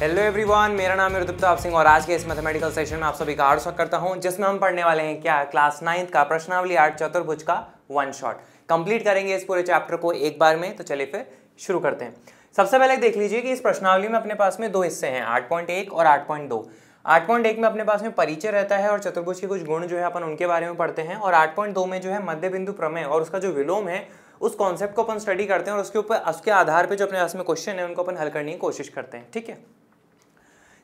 Hello everyone मेरा नाम है रुदुप्ताप सिंह और आज के इस मैथमेटिकल सेशन में आप सभी का हार्ड स्वागत करता हूं जिसमें हम पढ़ने वाले हैं क्या क्लास नाइन्थ का प्रश्नावली आठ चतुर्भुज का वन शॉट कंप्लीट करेंगे इस पूरे चैप्टर को एक बार में तो चलिए फिर शुरू करते हैं सबसे पहले देख लीजिए कि इस प्रश्नावली में अपने पास में दो हिस्से हैं आठ और आठ आठ पॉइंट एक में अपने पास में परिचय रहता है और चतुर्भुज के कुछ गुण जो है अपन उनके बारे में पढ़ते हैं और आठ पॉइंट दो में जो है मध्य बिंदु प्रमेय और उसका जो विलोम है उस कॉन्सेप्ट को अपन स्टडी करते हैं और उसके ऊपर उसके आधार पर जो अपने पास में क्वेश्चन है उनको अपन हल करने की कोशिश करते हैं ठीक है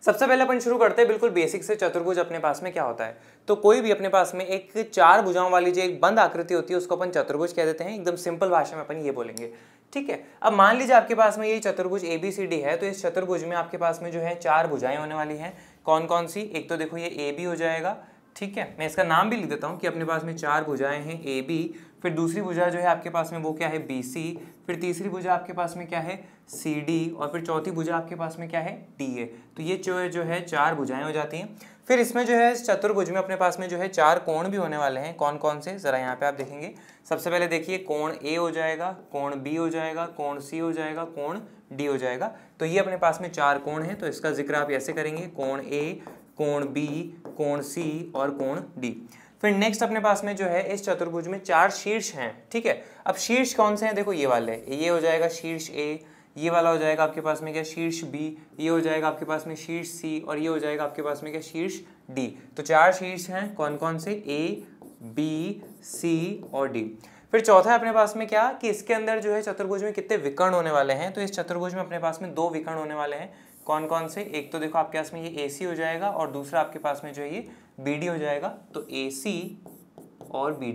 सबसे पहले अपन शुरू करते हैं बिल्कुल बेसिक से चतुर्भुज अपने पास में क्या होता है तो कोई भी अपने पास में एक चार भुजाओं वाली जो एक बंद आकृति होती है उसको अपन चतुर्भुज कह देते हैं एकदम सिंपल भाषा में अपन ये बोलेंगे ठीक है अब मान लीजिए आपके पास में ये चतुर्भुज ए बी सी डी है तो इस चतुर्भुज में आपके पास में जो है चार भुजाएं होने वाली हैं कौन कौन सी एक तो देखो ये ए बी हो जाएगा ठीक है मैं इसका नाम भी लिख देता हूँ कि अपने पास में चार भुजाएं हैं ए बी फिर दूसरी भुजा जो है आपके पास में वो क्या है बी सी फिर तीसरी भुजा आपके पास में क्या है सी डी और फिर चौथी भुजा आपके पास में क्या है डी ए तो ये जो है जो है चार भुजाएं हो जाती हैं फिर इसमें जो है इस चतुर्भुज में अपने पास में जो है चार कोण भी होने वाले हैं कौन कौन से ज़रा यहाँ पे आप देखेंगे सबसे पहले देखिए कोण ए हो जाएगा कोण बी हो जाएगा कोण सी हो जाएगा कोण डी हो जाएगा तो ये अपने पास में चार कोण है तो इसका जिक्र आप ऐसे करेंगे कोण ए कोण बी कोण सी और कोण डी फिर नेक्स्ट अपने पास में जो है इस चतुर्भुज में चार शीर्ष हैं ठीक है अब शीर्ष कौन से हैं देखो ये वाले ये हो जाएगा शीर्ष ए ये वाला हो जाएगा आपके पास में क्या शीर्ष बी ये हो जाएगा आपके पास में शीर्ष सी और ये हो जाएगा आपके पास में क्या शीर्ष डी तो चार शीर्ष हैं कौन कौन से ए बी सी और डी फिर चौथा है अपने पास में क्या कि इसके अंदर जो है चतुर्भुज में कितने विकर्ण होने वाले हैं तो इस चतुर्भुज में अपने पास में दो विकर्ण होने वाले हैं कौन कौन से एक तो देखो आपके पास में ये ए हो जाएगा और दूसरा आपके पास में जो है ये बी हो जाएगा तो ए और बी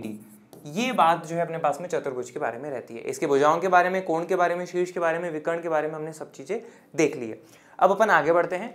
ये बात जो है अपने पास में चतुर्भुज के बारे में रहती है इसके भुजाओं के बारे में कोण के बारे में शीर्ष के बारे में विकर्ण के बारे में हमने सब चीज़ें देख ली है अब अपन आगे बढ़ते हैं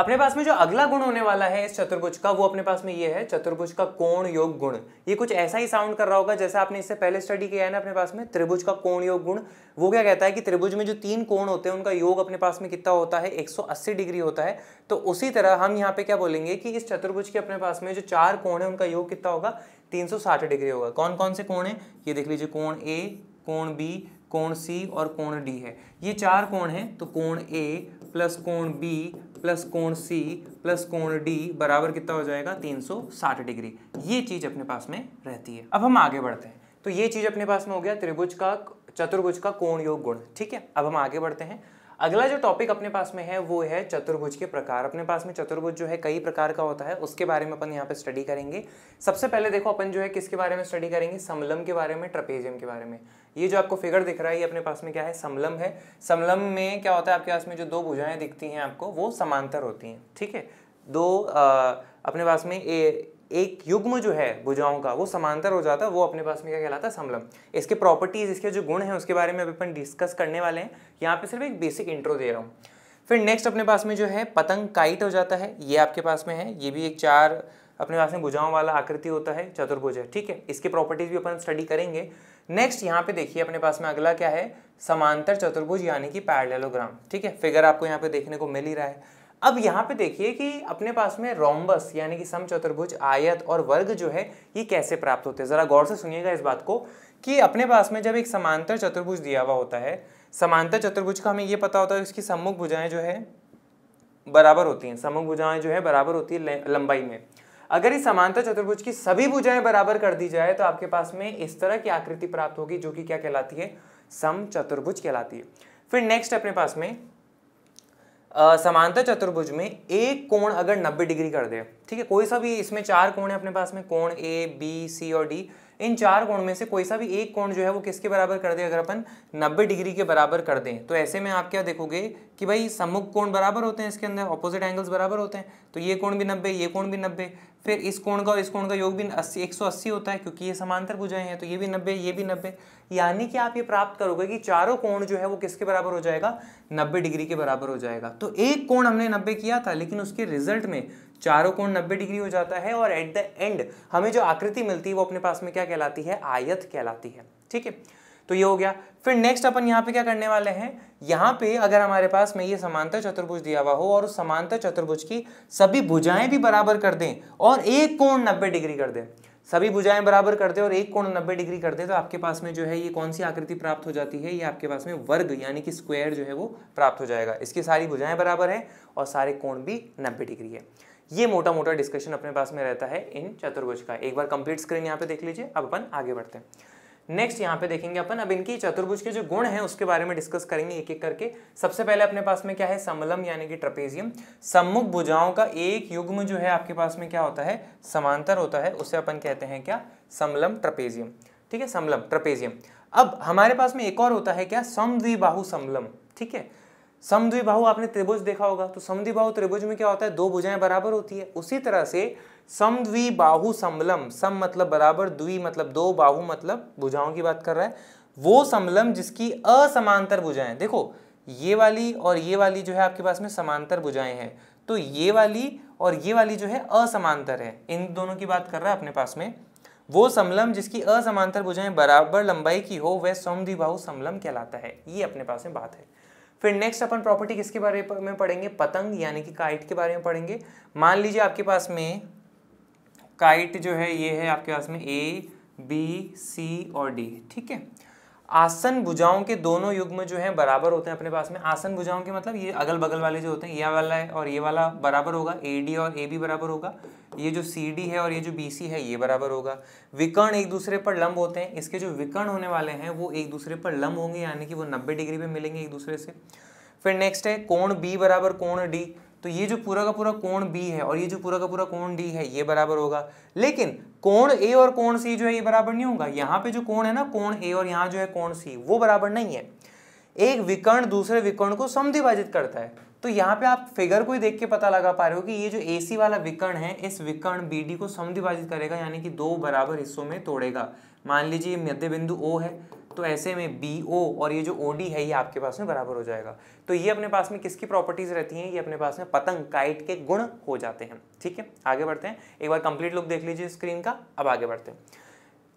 अपने पास में जो अगला गुण होने वाला है इस चतुर्भुज का वो अपने पास में ये है चतुर्भुज का कोण योग गुण ये कुछ ऐसा ही साउंड कर रहा होगा जैसा आपने इससे पहले स्टडी किया है ना अपने पास में त्रिभुज का कोण योग गुण वो क्या कहता है कि त्रिभुज में जो तीन कोण होते हैं उनका योग अपने पास में कितना होता है एक डिग्री होता है तो उसी तरह हम यहाँ पे क्या बोलेंगे कि इस चतुर्भुज के अपने पास में जो चार कोण है उनका योग कितना होगा तीन डिग्री होगा कौन कौन से कोण है ये देख लीजिए कोण ए कोण बी कोण सी और कोण डी है ये चार कोण है तो कोण ए प्लस कोण बी प्लस कोण सी प्लस कोण डी बराबर कितना हो जाएगा 360 डिग्री ये चीज़ अपने पास में रहती है अब हम आगे बढ़ते हैं तो ये चीज़ अपने पास में हो गया त्रिभुज का चतुर्भुज का कोण योग गुण ठीक है अब हम आगे बढ़ते हैं अगला जो टॉपिक अपने पास में है वो है चतुर्भुज के प्रकार अपने पास में चतुर्भुज जो है कई प्रकार का होता है उसके बारे में अपन यहाँ पे स्टडी करेंगे सबसे पहले देखो अपन जो है किसके बारे में स्टडी करेंगे समलम के बारे में ट्रपेजियम के बारे में ये जो आपको फिगर दिख रहा है ये अपने पास में क्या है समलम है समलम में क्या होता है आपके पास में जो दो भुजाएं दिखती हैं आपको वो समांतर होती हैं ठीक है दो आ, अपने पास में ए, एक युग्म जो है भुजाओं का वो समांतर हो जाता है वो अपने पास में क्या कहलाता है समलम इसके प्रॉपर्टीज़ इसके जो गुण हैं उसके बारे में अभी अपन डिस्कस करने वाले हैं यहाँ पे सिर्फ एक बेसिक इंट्रो दे रहा हूँ फिर नेक्स्ट अपने पास में जो है पतंग काइट हो जाता है ये आपके पास में है ये भी एक चार अपने पास में भुजाओं वाला आकृति होता है चतुर्भुज है ठीक है इसके प्रॉपर्टीज़ भी अपन स्टडी करेंगे नेक्स्ट यहाँ पे देखिए अपने पास में अगला क्या है समांतर चतुर्भुज यानी कि पैरलेलोग्राम ठीक है फिगर आपको यहाँ पे देखने को मिल ही रहा है अब यहाँ पे देखिए कि अपने पास में रोम्बस यानी कि सम चतुर्भुज आयत और वर्ग जो है ये कैसे प्राप्त होते हैं ज़रा गौर से सुनिएगा इस बात को कि अपने पास में जब एक समांतर चतुर्भुज दिया हुआ होता है समांतर चतुर्भुज का हमें ये पता होता है इसकी सम्मुख भुजाएं जो है बराबर होती हैं सम्मुख भुजाएं जो है बराबर होती है लंबाई में अगर इस समानता चतुर्भुज की सभी भुजाएं बराबर कर दी जाए तो आपके पास में इस तरह की आकृति प्राप्त होगी जो कि क्या कहलाती है सम चतुर्भुज कहलाती है फिर नेक्स्ट अपने पास में समांतर चतुर्भुज में एक कोण अगर 90 डिग्री कर दे ठीक है कोई सा भी इसमें चार कोण है अपने पास में कोण ए बी सी और डी इन चार कोण में से कोई सा भी एक कोण जो है वो किसके बराबर कर दे अगर अपन 90 डिग्री के बराबर कर दें तो ऐसे में आप क्या देखोगे कि भाई सम्मुख कोण बराबर होते हैं इसके अंदर ऑपोजिट एंगल्स बराबर होते हैं तो ये कोण भी नब्बे ये कोण भी नब्बे फिर इस कोण का और इस कोण का योग भी सौ अस्सी होता है क्योंकि ये समांतर भुजाएं हैं तो ये भी 90 ये भी 90 यानी कि आप ये प्राप्त करोगे कि चारों कोण जो है वो किसके बराबर हो जाएगा 90 डिग्री के बराबर हो जाएगा तो एक कोण हमने 90 किया था लेकिन उसके रिजल्ट में चारों कोण 90 डिग्री हो जाता है और एट द एंड हमें जो आकृति मिलती है वो अपने पास में क्या कहलाती है आयत कहलाती है ठीक है तो ये हो गया फिर नेक्स्ट अपन यहाँ पे क्या करने वाले हैं यहाँ पे अगर हमारे पास में ये समांतर चतुर्भुज दिया हुआ हो और उस समांतर चतुर्भुज की सभी भुजाएं भी बराबर कर दें और एक कोण नब्बे डिग्री कर दें सभी भुजाएं बराबर कर दें और एक कोण नब्बे डिग्री कर दें तो आपके पास में जो है ये कौन सी आकृति प्राप्त हो जाती है ये आपके पास में वर्ग यानी कि स्क्वायर जो है वो प्राप्त हो जाएगा इसकी सारी भुजाएं बराबर हैं और सारे कोण भी नब्बे डिग्री है ये मोटा मोटा डिस्कशन अपने पास में रहता है इन चतुर्भुज का एक बार कंप्लीट स्क्रीन यहाँ पे देख लीजिए अब अपन आगे बढ़ते हैं नेक्स्ट यहाँ पे देखेंगे अपन अब इनकी चतुर्भुज के जो गुण हैं उसके बारे में डिस्कस करेंगे एक एक करके सबसे पहले अपने पास में क्या है समलम यानी कि ट्रपेजियम सम्मुख भुजाओं का एक युग्म जो है आपके पास में क्या होता है समांतर होता है उसे अपन कहते हैं क्या समलम ट्रपेजियम ठीक है समलम ट्रपेजियम अब हमारे पास में एक और होता है क्या समद्विबाहु समलम ठीक है समद्विबाहु आपने त्रिभुज देखा होगा तो समद्विबाहु त्रिभुज में क्या होता है दो भुजाएं बराबर होती है उसी तरह से द्वि बाहु समलम सम मतलब बराबर द्वि मतलब दो बाहु मतलब भुजाओं की बात कर रहा है वो समलम जिसकी असमांतर भुजाएं देखो ये वाली और ये वाली जो है आपके पास में समांतर भुजाएं हैं तो ये वाली और ये वाली जो है असमांतर है इन दोनों की बात कर रहा है अपने पास में वो समलम जिसकी असमांतर भुजाएं बराबर लंबाई की हो वह समद्विबाहु समलम कहलाता है ये अपने पास में बात है फिर नेक्स्ट अपन प्रॉपर्टी किसके बारे में पढ़ेंगे पतंग यानी कि काइट के बारे में पढ़ेंगे मान लीजिए आपके पास में काइट जो है ये है आपके पास में ए बी सी और डी ठीक है आसन भुजाओं के दोनों युग्म जो हैं बराबर होते हैं अपने पास में आसन भुजाओं के मतलब ये अगल बगल वाले जो होते हैं ये वाला है और ये वाला बराबर होगा ए डी और ए बी बराबर होगा ये जो सी डी है और ये जो बी सी है ये बराबर होगा विकर्ण एक दूसरे पर लंब होते हैं इसके जो विकर्ण होने वाले हैं वो एक दूसरे पर लंब होंगे यानी कि वो नब्बे डिग्री पर मिलेंगे एक दूसरे से फिर नेक्स्ट है कोण बी बराबर कोण डी तो ये जो पूरा का पूरा कोण बी है और ये जो पूरा का पूरा कोण डी है ये बराबर होगा लेकिन कोण ए और कोण सी जो है ये बराबर नहीं होगा यहाँ पे जो कोण है ना कोण ए और यहाँ जो है कोण सी वो बराबर नहीं है एक विकर्ण दूसरे विकर्ण को समधिभाजित करता है तो यहाँ पे आप फिगर को ही देख के पता लगा पा रहे हो कि ये जो ए वाला विकर्ण है इस विकर्ण बी को समधिभाजित करेगा यानी कि दो बराबर हिस्सों में तोड़ेगा मान लीजिए मध्य बिंदु ओ है तो ऐसे में बी ओ और ये जो ओ डी है ये आपके पास में बराबर हो जाएगा तो ये अपने पास में किसकी प्रॉपर्टीज़ रहती हैं ये अपने पास में पतंग काइट के गुण हो जाते हैं ठीक है आगे बढ़ते हैं एक बार कंप्लीट लुक देख लीजिए स्क्रीन का अब आगे बढ़ते हैं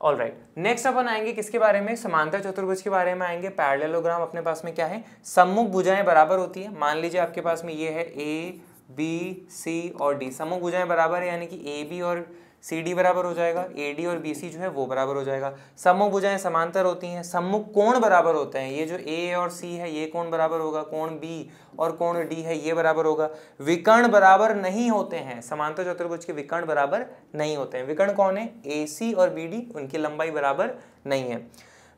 ऑल राइट नेक्स्ट अपन आएंगे किसके बारे में समांतर चतुर्भुज के बारे में आएंगे पैरलेलोग्राम अपने पास में क्या है सम्मुख भुजाएं बराबर होती है मान लीजिए आपके पास में ये है ए बी सी और डी सम्मुख भुजाएं बराबर है यानी कि ए बी और सी डी बराबर हो जाएगा ए डी और बी सी जो है वो बराबर हो जाएगा सम्मुख भुजाएं समांतर होती हैं सम्मुख कोण बराबर होते हैं ये जो ए और सी है ये कोण बराबर होगा कोण बी और कोण डी है ये बराबर होगा विकर्ण बराबर नहीं होते हैं समांतर चतुर्भुज के विकर्ण बराबर नहीं होते हैं विकर्ण कौन है ए सी और बी डी उनकी लंबाई बराबर नहीं है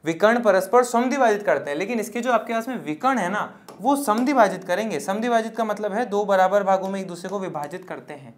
विकर्ण परस्पर समद्विभाजित करते हैं लेकिन इसके जो आपके पास में विकर्ण है ना वो समद्विभाजित करेंगे समद्विभाजित का मतलब है दो बराबर भागों में एक दूसरे को विभाजित करते हैं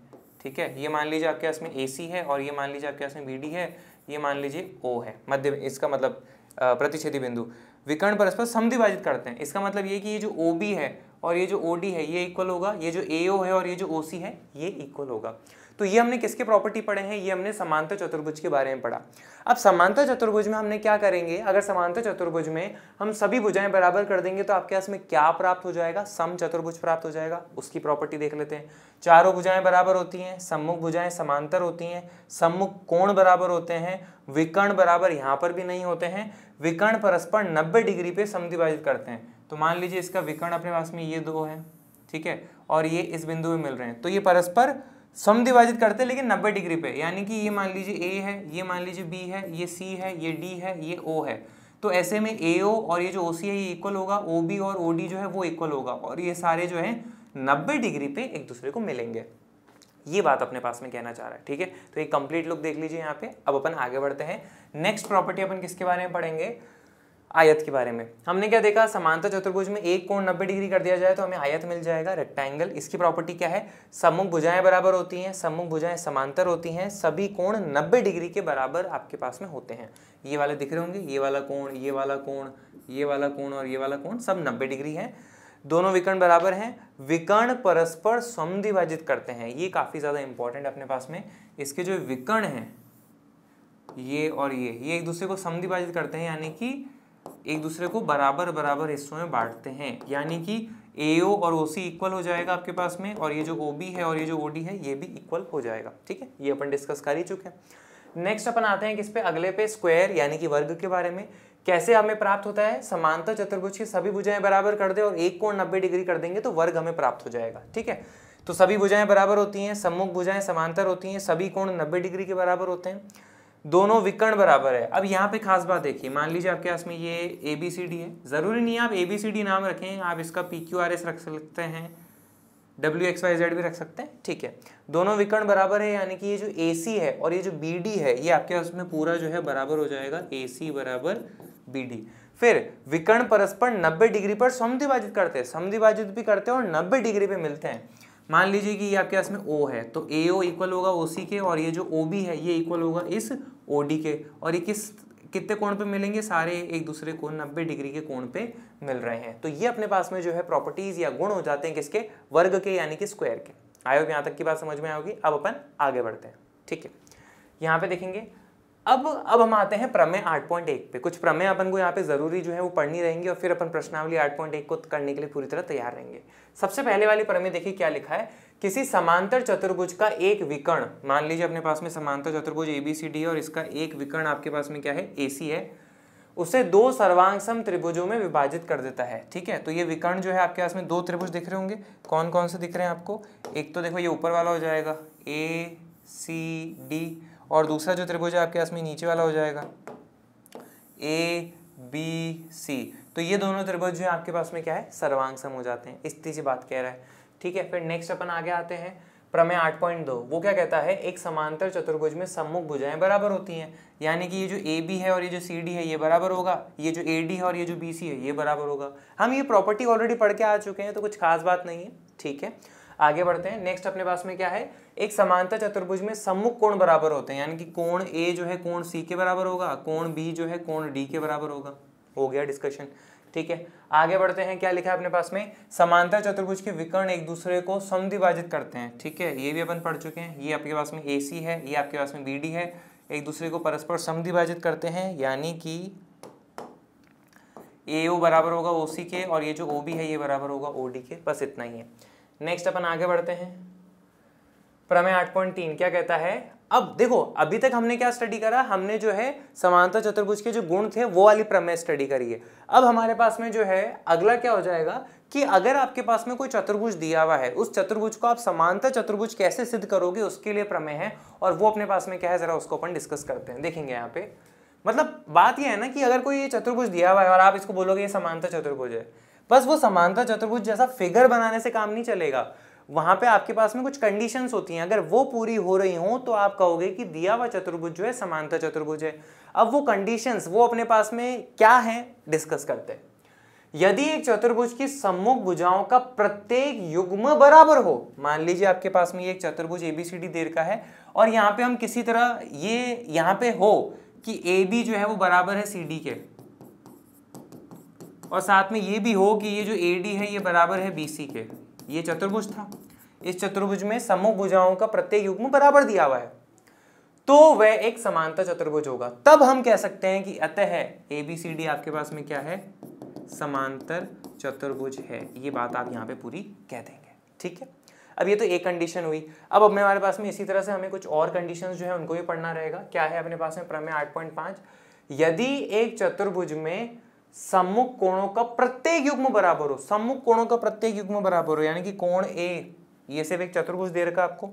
ठीक है ये मान लीजिए आपके पास में ए है और ये मान लीजिए आपके पास में बी है ये मान लीजिए ओ है मध्य इसका मतलब प्रतिच्छेदी बिंदु विकर्ण परस्पर समिभाजित करते हैं इसका मतलब ये कि ये जो ओ है और ये जो ओ है ये इक्वल होगा ये जो ए है और ये जो ओ है ये इक्वल होगा तो ये हमने किसके प्रॉपर्टी पढ़े हैं ये हमने समांतर चतुर्भुज के बारे में पढ़ा अब समांतर चतुर्भुज में हमने क्या करेंगे अगर समांतर चतुर्भुज में हम सभी भुजाएं बराबर कर देंगे तो आपके पास में क्या प्राप्त हो जाएगा सम चतुर्भुज प्राप्त हो जाएगा उसकी प्रॉपर्टी देख लेते हैं चारों भुजाएं बराबर होती हैं सम्मुख भुजाएं समांतर होती हैं सम्मुख कोण बराबर होते हैं विकर्ण बराबर यहाँ पर भी नहीं होते हैं विकर्ण परस्पर नब्बे डिग्री पे समिभाजित करते हैं तो मान लीजिए इसका विकर्ण अपने पास में ये दो है ठीक है और ये इस बिंदु में मिल रहे हैं तो ये परस्पर सम विभाजित करते हैं लेकिन 90 डिग्री पे यानी कि ये मान लीजिए ए है ये मान लीजिए बी है ये सी है ये डी है ये ओ है तो ऐसे में ए ओ और ये जो ओ सी है ये इक्वल होगा ओ बी और ओ डी जो है वो इक्वल होगा और ये सारे जो है नब्बे डिग्री पे एक दूसरे को मिलेंगे ये बात अपने पास में कहना चाह रहा है ठीक है तो एक कंप्लीट लुक देख लीजिए यहाँ पे अब अपन आगे बढ़ते हैं नेक्स्ट प्रॉपर्टी अपन किसके बारे में पढ़ेंगे आयत के बारे में हमने क्या देखा समांतर चतुर्भुज में एक कोण 90 डिग्री कर दिया जाए तो हमें आयत मिल जाएगा रेक्टेंगल इसकी प्रॉपर्टी क्या है सम्मुख भुजाएं बराबर होती हैं सम्मुख भुजाएं समांतर होती हैं सभी कोण 90 डिग्री के बराबर आपके पास में होते हैं ये वाले दिख रहे होंगे ये वाला कोण ये वाला कोण ये वाला कोण और ये वाला कोण सब नब्बे डिग्री है दोनों विकर्ण बराबर हैं विकर्ण परस्पर विभाजित करते हैं ये काफ़ी ज़्यादा इंपॉर्टेंट अपने पास में इसके जो विकर्ण है ये और ये ये एक दूसरे को समिभाजित करते हैं यानी कि एक दूसरे को बराबर बराबर हिस्सों में बांटते हैं यानी कि ए ओ और ओ सी इक्वल हो जाएगा आपके पास में और ये जो ओ बी है और ये जो ओ डी है ये भी इक्वल हो जाएगा ठीक है ये अपन डिस्कस कर ही चुके हैं नेक्स्ट अपन आते हैं किस पे अगले पे स्क्वायर यानी कि वर्ग के बारे में कैसे हमें प्राप्त होता है समांतर चतुर्भुज की सभी भुजाएं बराबर कर दे और एक कोण नब्बे डिग्री कर देंगे तो वर्ग हमें प्राप्त हो जाएगा ठीक है तो सभी भुजाएं बराबर होती हैं सम्मुख भुजाएं समांतर होती हैं सभी कोण नब्बे डिग्री के बराबर होते हैं दोनों विकर्ण बराबर है अब यहाँ पे खास बात देखिए मान लीजिए आपके पास में ये ए बी सी डी है ज़रूरी नहीं आप ए बी सी डी नाम रखें आप इसका पी क्यू आर एस रख सकते हैं डब्ल्यू एक्स वाई जेड भी रख सकते हैं ठीक है दोनों विकर्ण बराबर है यानी कि ये जो ए सी है और ये जो बी डी है ये आपके पास में पूरा जो है बराबर हो जाएगा ए सी बराबर बी डी फिर विकर्ण परस्पर 90 डिग्री पर समधिभाजित करते हैं समधिभाजित भी करते हैं और 90 डिग्री पे मिलते हैं मान लीजिए कि ये आपके पास में ओ है तो ए ओ इक्वल होगा ओ सी के और ये जो ओ बी है ये इक्वल होगा इस ओ डी के और ये किस कितने कोण पे मिलेंगे सारे एक दूसरे को 90 डिग्री के कोण पे मिल रहे हैं तो ये अपने पास में जो है प्रॉपर्टीज़ या गुण हो जाते हैं किसके वर्ग के यानी कि स्क्वायर के आयो यहाँ तक की बात समझ में आओगी अब अपन आगे बढ़ते हैं ठीक है यहाँ पे देखेंगे अब अब हम आते हैं प्रमेय 8.1 पे कुछ प्रमेय अपन को यहाँ पे ज़रूरी जो है वो पढ़नी रहेंगी और फिर अपन प्रश्नावली 8.1 को करने के लिए पूरी तरह तैयार रहेंगे सबसे पहले वाली प्रमेय देखिए क्या लिखा है किसी समांतर चतुर्भुज का एक विकर्ण मान लीजिए अपने पास में समांतर चतुर्भुज ए बी सी डी और इसका एक विकर्ण आपके पास में क्या है ए सी है उसे दो सर्वांगसम त्रिभुजों में विभाजित कर देता है ठीक है तो ये विकर्ण जो है आपके पास में दो त्रिभुज दिख रहे होंगे कौन कौन से दिख रहे हैं आपको एक तो देखो ये ऊपर वाला हो जाएगा ए सी डी और दूसरा जो त्रिभुज है आपके पास में नीचे वाला हो जाएगा ए बी सी तो ये दोनों त्रिभुज जो है आपके पास में क्या है सर्वांग सम हो जाते हैं इस से बात कह रहा है ठीक है फिर नेक्स्ट अपन आगे आते हैं प्रमेय आठ पॉइंट दो वो क्या कहता है एक समांतर चतुर्भुज में सम्मुख भुजाएं बराबर होती हैं यानी कि ये जो ए बी है और ये जो सी डी है ये बराबर होगा ये जो ए डी है और ये जो बी सी है ये बराबर होगा हम ये प्रॉपर्टी ऑलरेडी पढ़ के आ चुके हैं तो कुछ खास बात नहीं है ठीक है आगे बढ़ते हैं नेक्स्ट अपने पास में क्या है एक समांतर चतुर्भुज में सम्मुख कोण बराबर होते हैं यानी कि कोण ए जो है कोण सी के बराबर होगा कोण बी जो है कोण डी के बराबर होगा हो गया डिस्कशन ठीक है आगे बढ़ते हैं क्या लिखा है अपने पास में समांतर चतुर्भुज के विकर्ण एक दूसरे को समिभाजित करते हैं ठीक है ये भी अपन पढ़ चुके हैं ये आपके पास में ए है ये आपके पास में बी है एक दूसरे को परस्पर समिभाजित करते हैं यानी कि ए बराबर होगा ओ के और ये जो ओ है ये बराबर होगा ओ के बस इतना ही है नेक्स्ट अपन आगे बढ़ते हैं प्रमेय आठ पॉइंट तीन क्या कहता है अब देखो अभी तक हमने क्या स्टडी करा हमने जो है समानता चतुर्भुज के जो गुण थे वो वाली प्रमेय स्टडी करी है अब हमारे पास में जो है अगला क्या हो जाएगा कि अगर आपके पास में कोई चतुर्भुज दिया हुआ है उस चतुर्भुज को आप समानता चतुर्भुज कैसे सिद्ध करोगे उसके लिए प्रमेय है और वो अपने पास में क्या है जरा उसको अपन डिस्कस करते हैं देखेंगे यहाँ पे मतलब बात यह है ना कि अगर कोई ये चतुर्भुज दिया हुआ है और आप इसको बोलोगे ये समानता चतुर्भुज है बस वो समानता चतुर्भुज जैसा फिगर बनाने से काम नहीं चलेगा वहां पे आपके पास में कुछ कंडीशंस होती हैं अगर वो पूरी हो रही हो तो आप कहोगे कि दिया हुआ चतुर्भुज जो है समानता चतुर्भुज है अब वो कंडीशंस वो अपने पास में क्या है डिस्कस करते हैं यदि एक चतुर्भुज की सम्मुख भुजाओं का प्रत्येक युग्म बराबर हो मान लीजिए आपके पास में ये एक चतुर्भुज एबीसीडी देर का है और यहाँ पे हम किसी तरह ये यहाँ पे हो कि ए बी जो है वो बराबर है सी डी के और साथ में ये भी हो कि ये जो ए डी है ये बराबर है बी सी के ये चतुर्भुज था इस चतुर्भुज में समूह भुजाओं का प्रत्येक युग्म बराबर दिया हुआ है तो वह एक समानता चतुर्भुज होगा तब हम कह सकते हैं कि अतः ए बी सी डी आपके पास में क्या है समांतर चतुर्भुज है ये बात आप यहाँ पे पूरी कह देंगे ठीक है अब ये तो एक कंडीशन हुई अब अब हमारे पास में इसी तरह से हमें कुछ और कंडीशन जो है उनको भी पढ़ना रहेगा क्या है अपने पास में प्रमेय आठ पॉइंट पाँच यदि एक चतुर्भुज में सम्मुख कोणों का प्रत्येक युग्म बराबर हो सम्मुख कोणों का प्रत्येक युग्म बराबर हो यानी कि कोण ए ये सिर्फ एक चतुर्भुज दे रखा आपको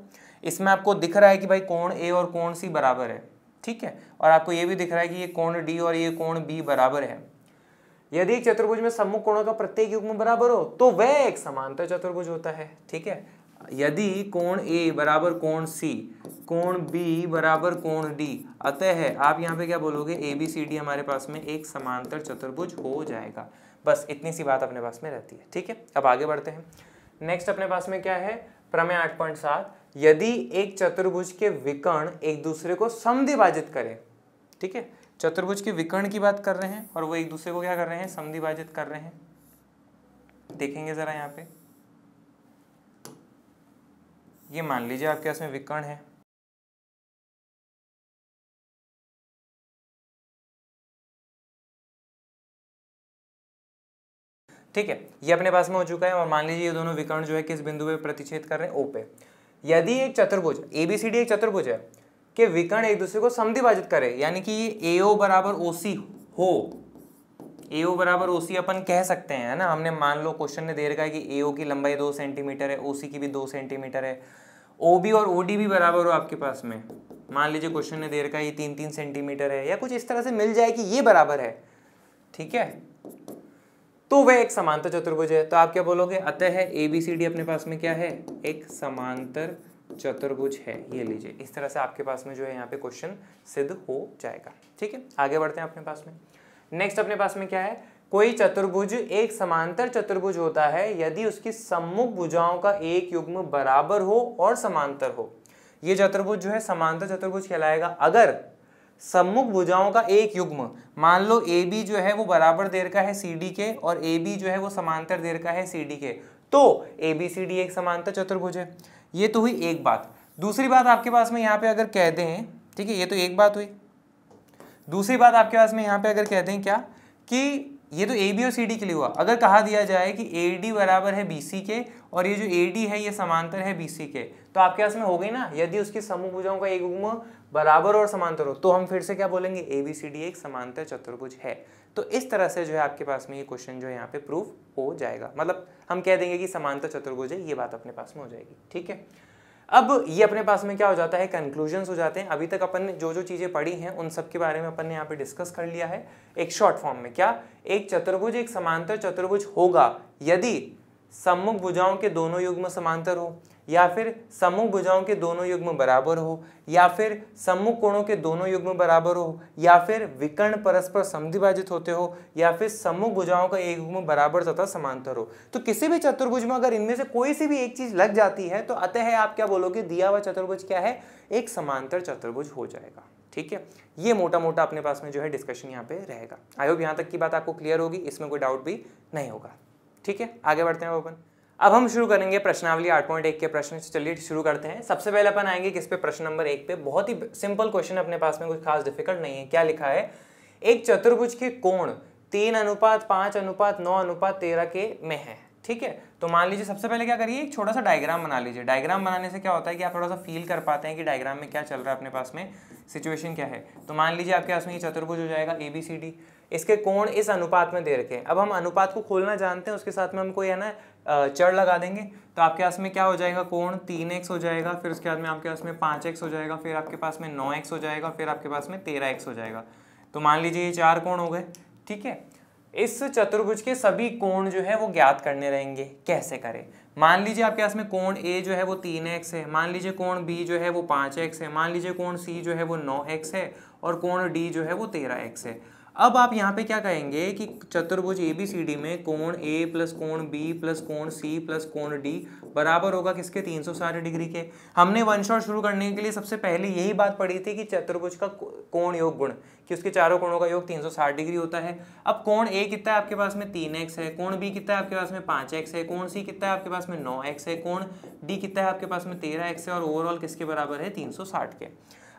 इसमें आपको दिख रहा है कि भाई कोण ए और कोण सी बराबर है ठीक है और आपको ये भी दिख रहा है कि ये कोण डी और ये कोण बी बराबर है यदि चतुर्भुज में सम्मुख कोणों का प्रत्येक युग्म बराबर हो तो वह एक समांतर चतुर्भुज होता है ठीक है यदि कोण ए बराबर कोण सी कोण बी बराबर कोण डी अतः है आप यहाँ पे क्या बोलोगे ए बी सी डी हमारे पास में एक समांतर चतुर्भुज हो जाएगा बस इतनी सी बात अपने पास में रहती है ठीक है अब आगे बढ़ते हैं नेक्स्ट अपने पास में क्या है प्रमेय आठ पॉइंट सात यदि एक चतुर्भुज के विकर्ण एक दूसरे को समधिभाजित करें ठीक है चतुर्भुज के विकर्ण की बात कर रहे हैं और वो एक दूसरे को क्या कर रहे हैं समधिभाजित कर रहे हैं देखेंगे जरा यहाँ पे ये मान लीजिए आपके पास में विकर्ण है ठीक है ये अपने पास में हो चुका है और मान लीजिए ये दोनों विकर्ण जो है किस बिंदु पे प्रतिच्छेद कर रहे हैं ओ पे यदि एक चतुर्भुज ए बी सी डी एक चतुर्भुज है कि विकर्ण एक दूसरे को समिभाजित करे यानी कि ये ए ओ बराबर ओ सी हो ए ओ बराबर ओ सी अपन कह सकते हैं है ना हमने मान लो क्वेश्चन ने दे रखा है कि ए ओ की लंबाई दो सेंटीमीटर है ओ सी की भी दो सेंटीमीटर है ओ बी और ओ डी भी बराबर हो आपके पास में मान लीजिए क्वेश्चन ने देर का ये तीन तीन सेंटीमीटर है या कुछ इस तरह से मिल जाए कि ये बराबर है ठीक है तो वह एक समांतर चतुर्भुज है तो आप क्या बोलोगे अतः है ए बी सी डी अपने पास में क्या है एक समांतर चतुर्भुज है ये लीजिए इस तरह से आपके पास में जो है यहाँ पे क्वेश्चन सिद्ध हो जाएगा ठीक है आगे बढ़ते हैं अपने पास में नेक्स्ट अपने पास में क्या है कोई चतुर्भुज एक समांतर चतुर्भुज होता है यदि उसकी सम्मुख भुजाओं का एक युग्म बराबर हो और समांतर हो ये चतुर्भुज जो है समांतर चतुर्भुज कहलाएगा अगर सम्मुख भुजाओं का एक युग्म मान लो ए बी जो है वो बराबर देर का है सी डी के और ए बी जो है वो समांतर देर का है सी डी के तो ए बी सी डी एक समांतर चतुर्भुज है ये तो हुई एक बात दूसरी बात आपके पास में यहाँ पे अगर कह दें ठीक है ये तो एक बात हुई दूसरी बात आपके पास में यहाँ पे अगर कह दें क्या कि ये तो ए बी और सी डी के लिए हुआ अगर कहा दिया जाए कि ए डी बराबर है बी सी के और ये जो ए डी है ये समांतर है बी सी के तो आपके पास में हो गई ना यदि उसकी समूह भुजाओं का एक उग्म बराबर और समांतर हो तो हम फिर से क्या बोलेंगे ए बी सी डी एक समांतर चतुर्भुज है तो इस तरह से जो है आपके पास में ये क्वेश्चन जो है यहाँ पे प्रूफ हो जाएगा मतलब हम कह देंगे कि समांतर चतुर्भुज है ये बात अपने पास में हो जाएगी ठीक है अब ये अपने पास में क्या हो जाता है कंक्लूजन्स हो जाते हैं अभी तक अपन ने जो जो चीज़ें पढ़ी हैं उन सब के बारे में अपन ने यहाँ पे डिस्कस कर लिया है एक शॉर्ट फॉर्म में क्या एक चतुर्भुज एक समांतर चतुर्भुज होगा यदि सम्मुख भुजाओं के दोनों युग्म समांतर हो या फिर सम्मुख भुजाओं के दोनों युग्म बराबर हो या फिर सम्मुख कोणों के दोनों युग्म बराबर हो या फिर विकर्ण परस्पर समिभाजित होते हो या फिर सम्मुख भुजाओं का एक युग्म बराबर तथा समांतर हो तो किसी भी चतुर्भुज में अगर इनमें से कोई सी भी एक चीज लग जाती है तो अतः आप क्या बोलोगे दिया हुआ चतुर्भुज क्या है एक समांतर चतुर्भुज हो जाएगा ठीक है ये मोटा मोटा अपने पास में जो है डिस्कशन यहाँ पे रहेगा आई होप यहाँ तक की बात आपको क्लियर होगी इसमें कोई डाउट भी नहीं होगा ठीक है आगे बढ़ते हैं अपन अब हम शुरू करेंगे प्रश्नावली 8.1 के प्रश्न चलिए शुरू करते हैं सबसे पहले अपन आएंगे किस पे प्रश्न नंबर एक पे बहुत ही सिंपल क्वेश्चन अपने पास में कुछ खास डिफिकल्ट नहीं है क्या लिखा है एक चतुर्भुज के कोण तीन अनुपात पांच अनुपात नौ अनुपात तेरह के में है ठीक है तो मान लीजिए सबसे पहले क्या करिए एक छोटा सा डायग्राम बना लीजिए डायग्राम बनाने से क्या होता है कि आप थोड़ा सा फील कर पाते हैं कि डायग्राम में क्या चल रहा है अपने पास में सिचुएशन क्या है तो मान लीजिए आपके पास में ये चतुर्भुज हो जाएगा ए बी सी डी इसके कोण इस अनुपात में दे रखे हैं अब हम अनुपात को खोलना जानते हैं उसके साथ में हमको यह ना चढ़ लगा देंगे तो आपके पास में क्या हो जाएगा कोण तीन एक्स हो जाएगा फिर उसके बाद में आपके पास में पाँच एक्स हो जाएगा फिर आपके पास में नौ एक्स हो जाएगा फिर आपके पास में तेरह एक्स हो जाएगा तो मान लीजिए ये चार कोण हो गए ठीक है इस चतुर्भुज के सभी कोण जो है वो ज्ञात करने रहेंगे कैसे करें मान लीजिए आपके पास में कोण ए जो है वो तीन एक्स है मान लीजिए कोण बी जो है वो पाँच एक्स है मान लीजिए कोण सी जो है वो नौ एक्स है और कोण डी जो है वो तेरह एक्स है अब आप यहाँ पे क्या कहेंगे कि चतुर्भुज ए बी सी डी में कोण ए प्लस कोण बी प्लस कोण सी प्लस कोण डी बराबर होगा किसके तीन सौ साठ डिग्री के हमने वन शॉट शुरू करने के लिए सबसे पहले यही बात पढ़ी थी कि चतुर्भुज का कोण योग गुण कि उसके चारों कोणों का योग तीन सौ साठ डिग्री होता है अब कोण ए कितना है आपके पास में तीन एक्स है कोण बी कितना है आपके पास में पाँच एक्स है कोण सी कितना है आपके पास में नौ एक्स है कोण डी कितना है आपके पास में तेरह एक्स है और ओवरऑल किसके बराबर है तीन सौ साठ के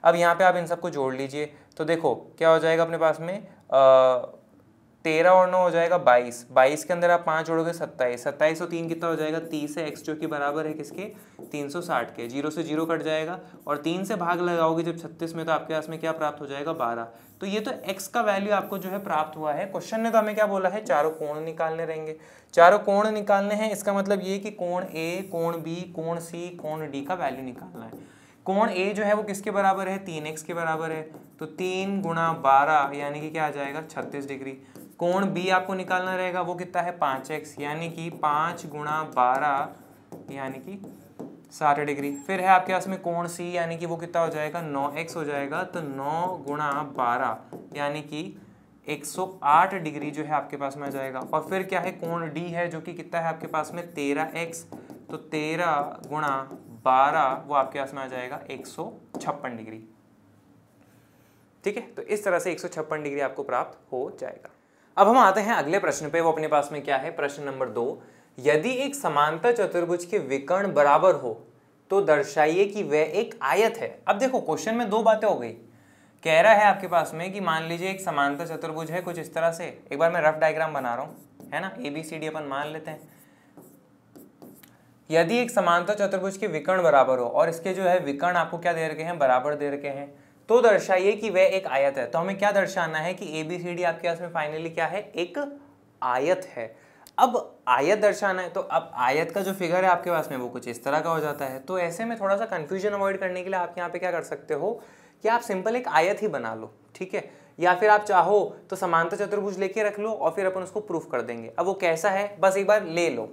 अब यहाँ पे आप इन सबको जोड़ लीजिए तो देखो क्या हो जाएगा अपने पास में तेरह और नौ हो जाएगा बाईस बाईस के अंदर आप पाँच जोड़ोगे सत्ताईस सत्ताईस और तीन कितना हो जाएगा तीस है एक्स जो कि बराबर है किसके तीन सौ साठ के जीरो से जीरो कट जाएगा और तीन से भाग लगाओगे जब छत्तीस में तो आपके पास में क्या प्राप्त हो जाएगा बारह तो ये तो एक्स का वैल्यू आपको जो है प्राप्त हुआ है क्वेश्चन ने तो हमें क्या बोला है चारों कोण निकालने रहेंगे चारों कोण निकालने हैं इसका मतलब ये कि कोण ए कोण बी कोण सी कोण डी का वैल्यू निकालना है कौन ए जो है वो किसके बराबर है तीन एक्स के बराबर है तो तीन गुणा बारह यानी कि क्या आ जाएगा छत्तीस डिग्री कोण बी आपको निकालना रहेगा वो कितना है पाँच एक्स यानी कि पाँच गुणा बारह यानी कि साठ डिग्री फिर है आपके पास में कोण सी यानी कि वो कितना हो जाएगा नौ एक्स हो जाएगा तो नौ गुणा बारह यानी कि आठ डिग्री जो है आपके पास में आ जाएगा और फिर क्या है कोण डी है जो कि कितना है आपके पास में तेरह एक्स तो तेरह गुणा बारह वो आपके पास में आ जाएगा एक डिग्री ठीक है तो इस तरह से एक डिग्री आपको प्राप्त हो जाएगा अब हम आते हैं अगले प्रश्न पे वो अपने पास में क्या है प्रश्न नंबर दो यदि एक समांतर चतुर्भुज के विकर्ण बराबर हो तो दर्शाइए कि वह एक आयत है अब देखो क्वेश्चन में दो बातें हो गई कह रहा है आपके पास में कि मान लीजिए एक समांतर चतुर्भुज है कुछ इस तरह से एक बार मैं रफ डायग्राम बना रहा हूँ है ना ए बी सी डी अपन मान लेते हैं यदि एक समानता चतुर्भुज के विकर्ण बराबर हो और इसके जो है विकर्ण आपको क्या दे रखे हैं बराबर दे रखे हैं तो दर्शाइए कि वह एक आयत है तो हमें क्या दर्शाना है कि ए बी सी डी आपके पास में फाइनली क्या है एक आयत है अब आयत दर्शाना है तो अब आयत का जो फिगर है आपके पास में वो कुछ इस तरह का हो जाता है तो ऐसे में थोड़ा सा कन्फ्यूजन अवॉइड करने के लिए आप यहाँ पे क्या कर सकते हो कि आप सिंपल एक आयत ही बना लो ठीक है या फिर आप चाहो तो समानता चतुर्भुज लेके रख लो और फिर अपन उसको प्रूफ कर देंगे अब वो कैसा है बस एक बार ले लो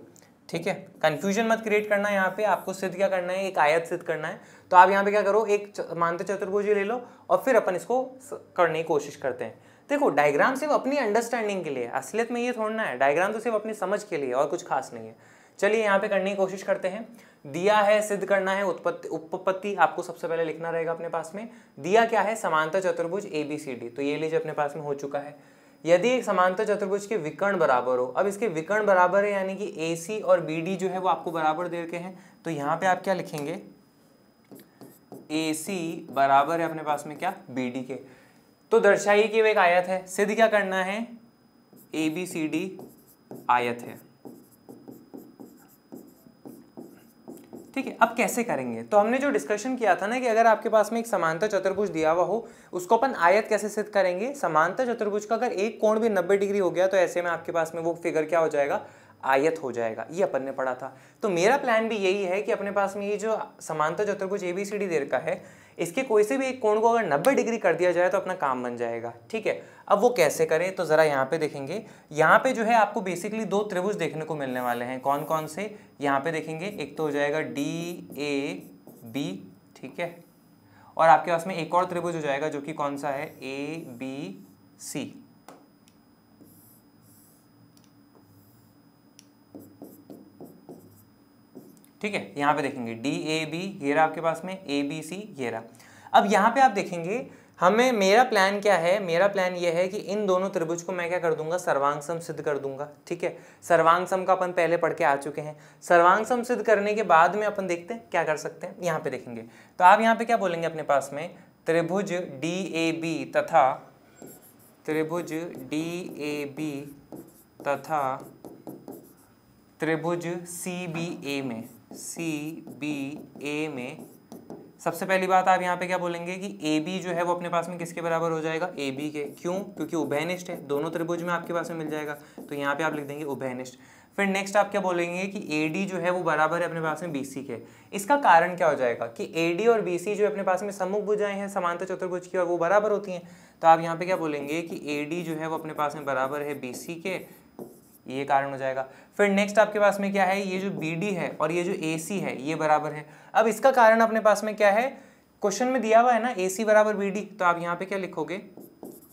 ठीक है कंफ्यूजन मत क्रिएट करना है यहाँ पे आपको सिद्ध क्या करना है एक आयत सिद्ध करना है तो आप यहाँ पे क्या करो एक मानते चतुर्भुज ले लो और फिर अपन इसको करने की कोशिश करते हैं देखो डायग्राम सिर्फ अपनी अंडरस्टैंडिंग के लिए असलियत में ये थोड़ना है डायग्राम तो सिर्फ अपनी समझ के लिए और कुछ खास नहीं है चलिए यहाँ पे करने की कोशिश करते हैं दिया है सिद्ध करना है उत्पत्ति उपपत्ति आपको सबसे पहले लिखना रहेगा अपने पास में दिया क्या है समानता चतुर्भुज ए बी सी डी तो ये लीजिए अपने पास में हो चुका है यदि एक समांतर चतुर्भुज के विकर्ण बराबर हो अब इसके विकर्ण बराबर है यानी कि ए सी और बी डी जो है वो आपको बराबर दे रखे हैं तो यहाँ पे आप क्या लिखेंगे ए सी बराबर है अपने पास में क्या बी डी के तो दर्शाइए कि वो एक आयत है सिद्ध क्या करना है ए बी सी डी आयत है ठीक है अब कैसे करेंगे तो हमने जो डिस्कशन किया था ना कि अगर आपके पास में एक समानता चतुर्भुज दिया हुआ हो उसको अपन आयत कैसे सिद्ध करेंगे समानता चतुर्भुज का अगर एक कोण भी नब्बे डिग्री हो गया तो ऐसे में आपके पास में वो फिगर क्या हो जाएगा आयत हो जाएगा ये अपन ने पढ़ा था तो मेरा प्लान भी यही है कि अपने पास में ये जो समानता चतुर्भुज A B C D there का है इसके कोई से भी एक कोण को अगर नब्बे डिग्री कर दिया जाए तो अपना काम बन जाएगा ठीक है अब वो कैसे करें तो ज़रा यहाँ पे देखेंगे यहाँ पे जो है आपको बेसिकली दो त्रिभुज देखने को मिलने वाले हैं कौन कौन से यहाँ पे देखेंगे एक तो हो जाएगा डी ए बी ठीक है और आपके पास में एक और त्रिभुज हो जाएगा जो कि कौन सा है ए बी सी ठीक है यहाँ पे देखेंगे डी ए बी ये रहा आपके पास में ए बी सी ये रहा अब यहाँ पे आप देखेंगे हमें मेरा प्लान क्या है मेरा प्लान ये है कि इन दोनों त्रिभुज को मैं क्या कर दूंगा सर्वांग सम सिद्ध कर दूंगा ठीक है सर्वांग सम का अपन पहले पढ़ के आ चुके हैं सर्वांग सम सिद्ध करने के बाद में अपन देखते हैं क्या कर सकते हैं यहाँ पे देखेंगे तो आप यहाँ पे क्या बोलेंगे अपने पास में त्रिभुज डी ए बी तथा त्रिभुज डी ए बी तथा त्रिभुज सी बी ए में सी बी ए में सबसे पहली बात आप यहाँ पे क्या बोलेंगे कि ए बी जो है वो अपने पास में किसके बराबर हो जाएगा ए बी के क्यों क्योंकि उभयनिष्ठ है दोनों त्रिभुज में आपके पास में मिल जाएगा तो यहाँ पे आप लिख देंगे उभयनिष्ठ फिर नेक्स्ट आप क्या बोलेंगे कि ए डी जो है वो बराबर है अपने पास में बी सी के इसका कारण क्या हो जाएगा कि ए डी और बी सी जो अपने पास में सम्मुख भुजाएं हैं समांतर चतुर्भुज की और वो बराबर होती हैं तो आप यहाँ पे क्या बोलेंगे कि ए डी जो है वो अपने पास में बराबर है बी सी के ये कारण हो जाएगा फिर नेक्स्ट आपके पास में क्या है ये जो बी है और ये जो ए है ये बराबर है अब इसका कारण अपने पास में क्या है क्वेश्चन में दिया हुआ है ना ए सी बराबर बी डी तो आप यहाँ पे क्या लिखोगे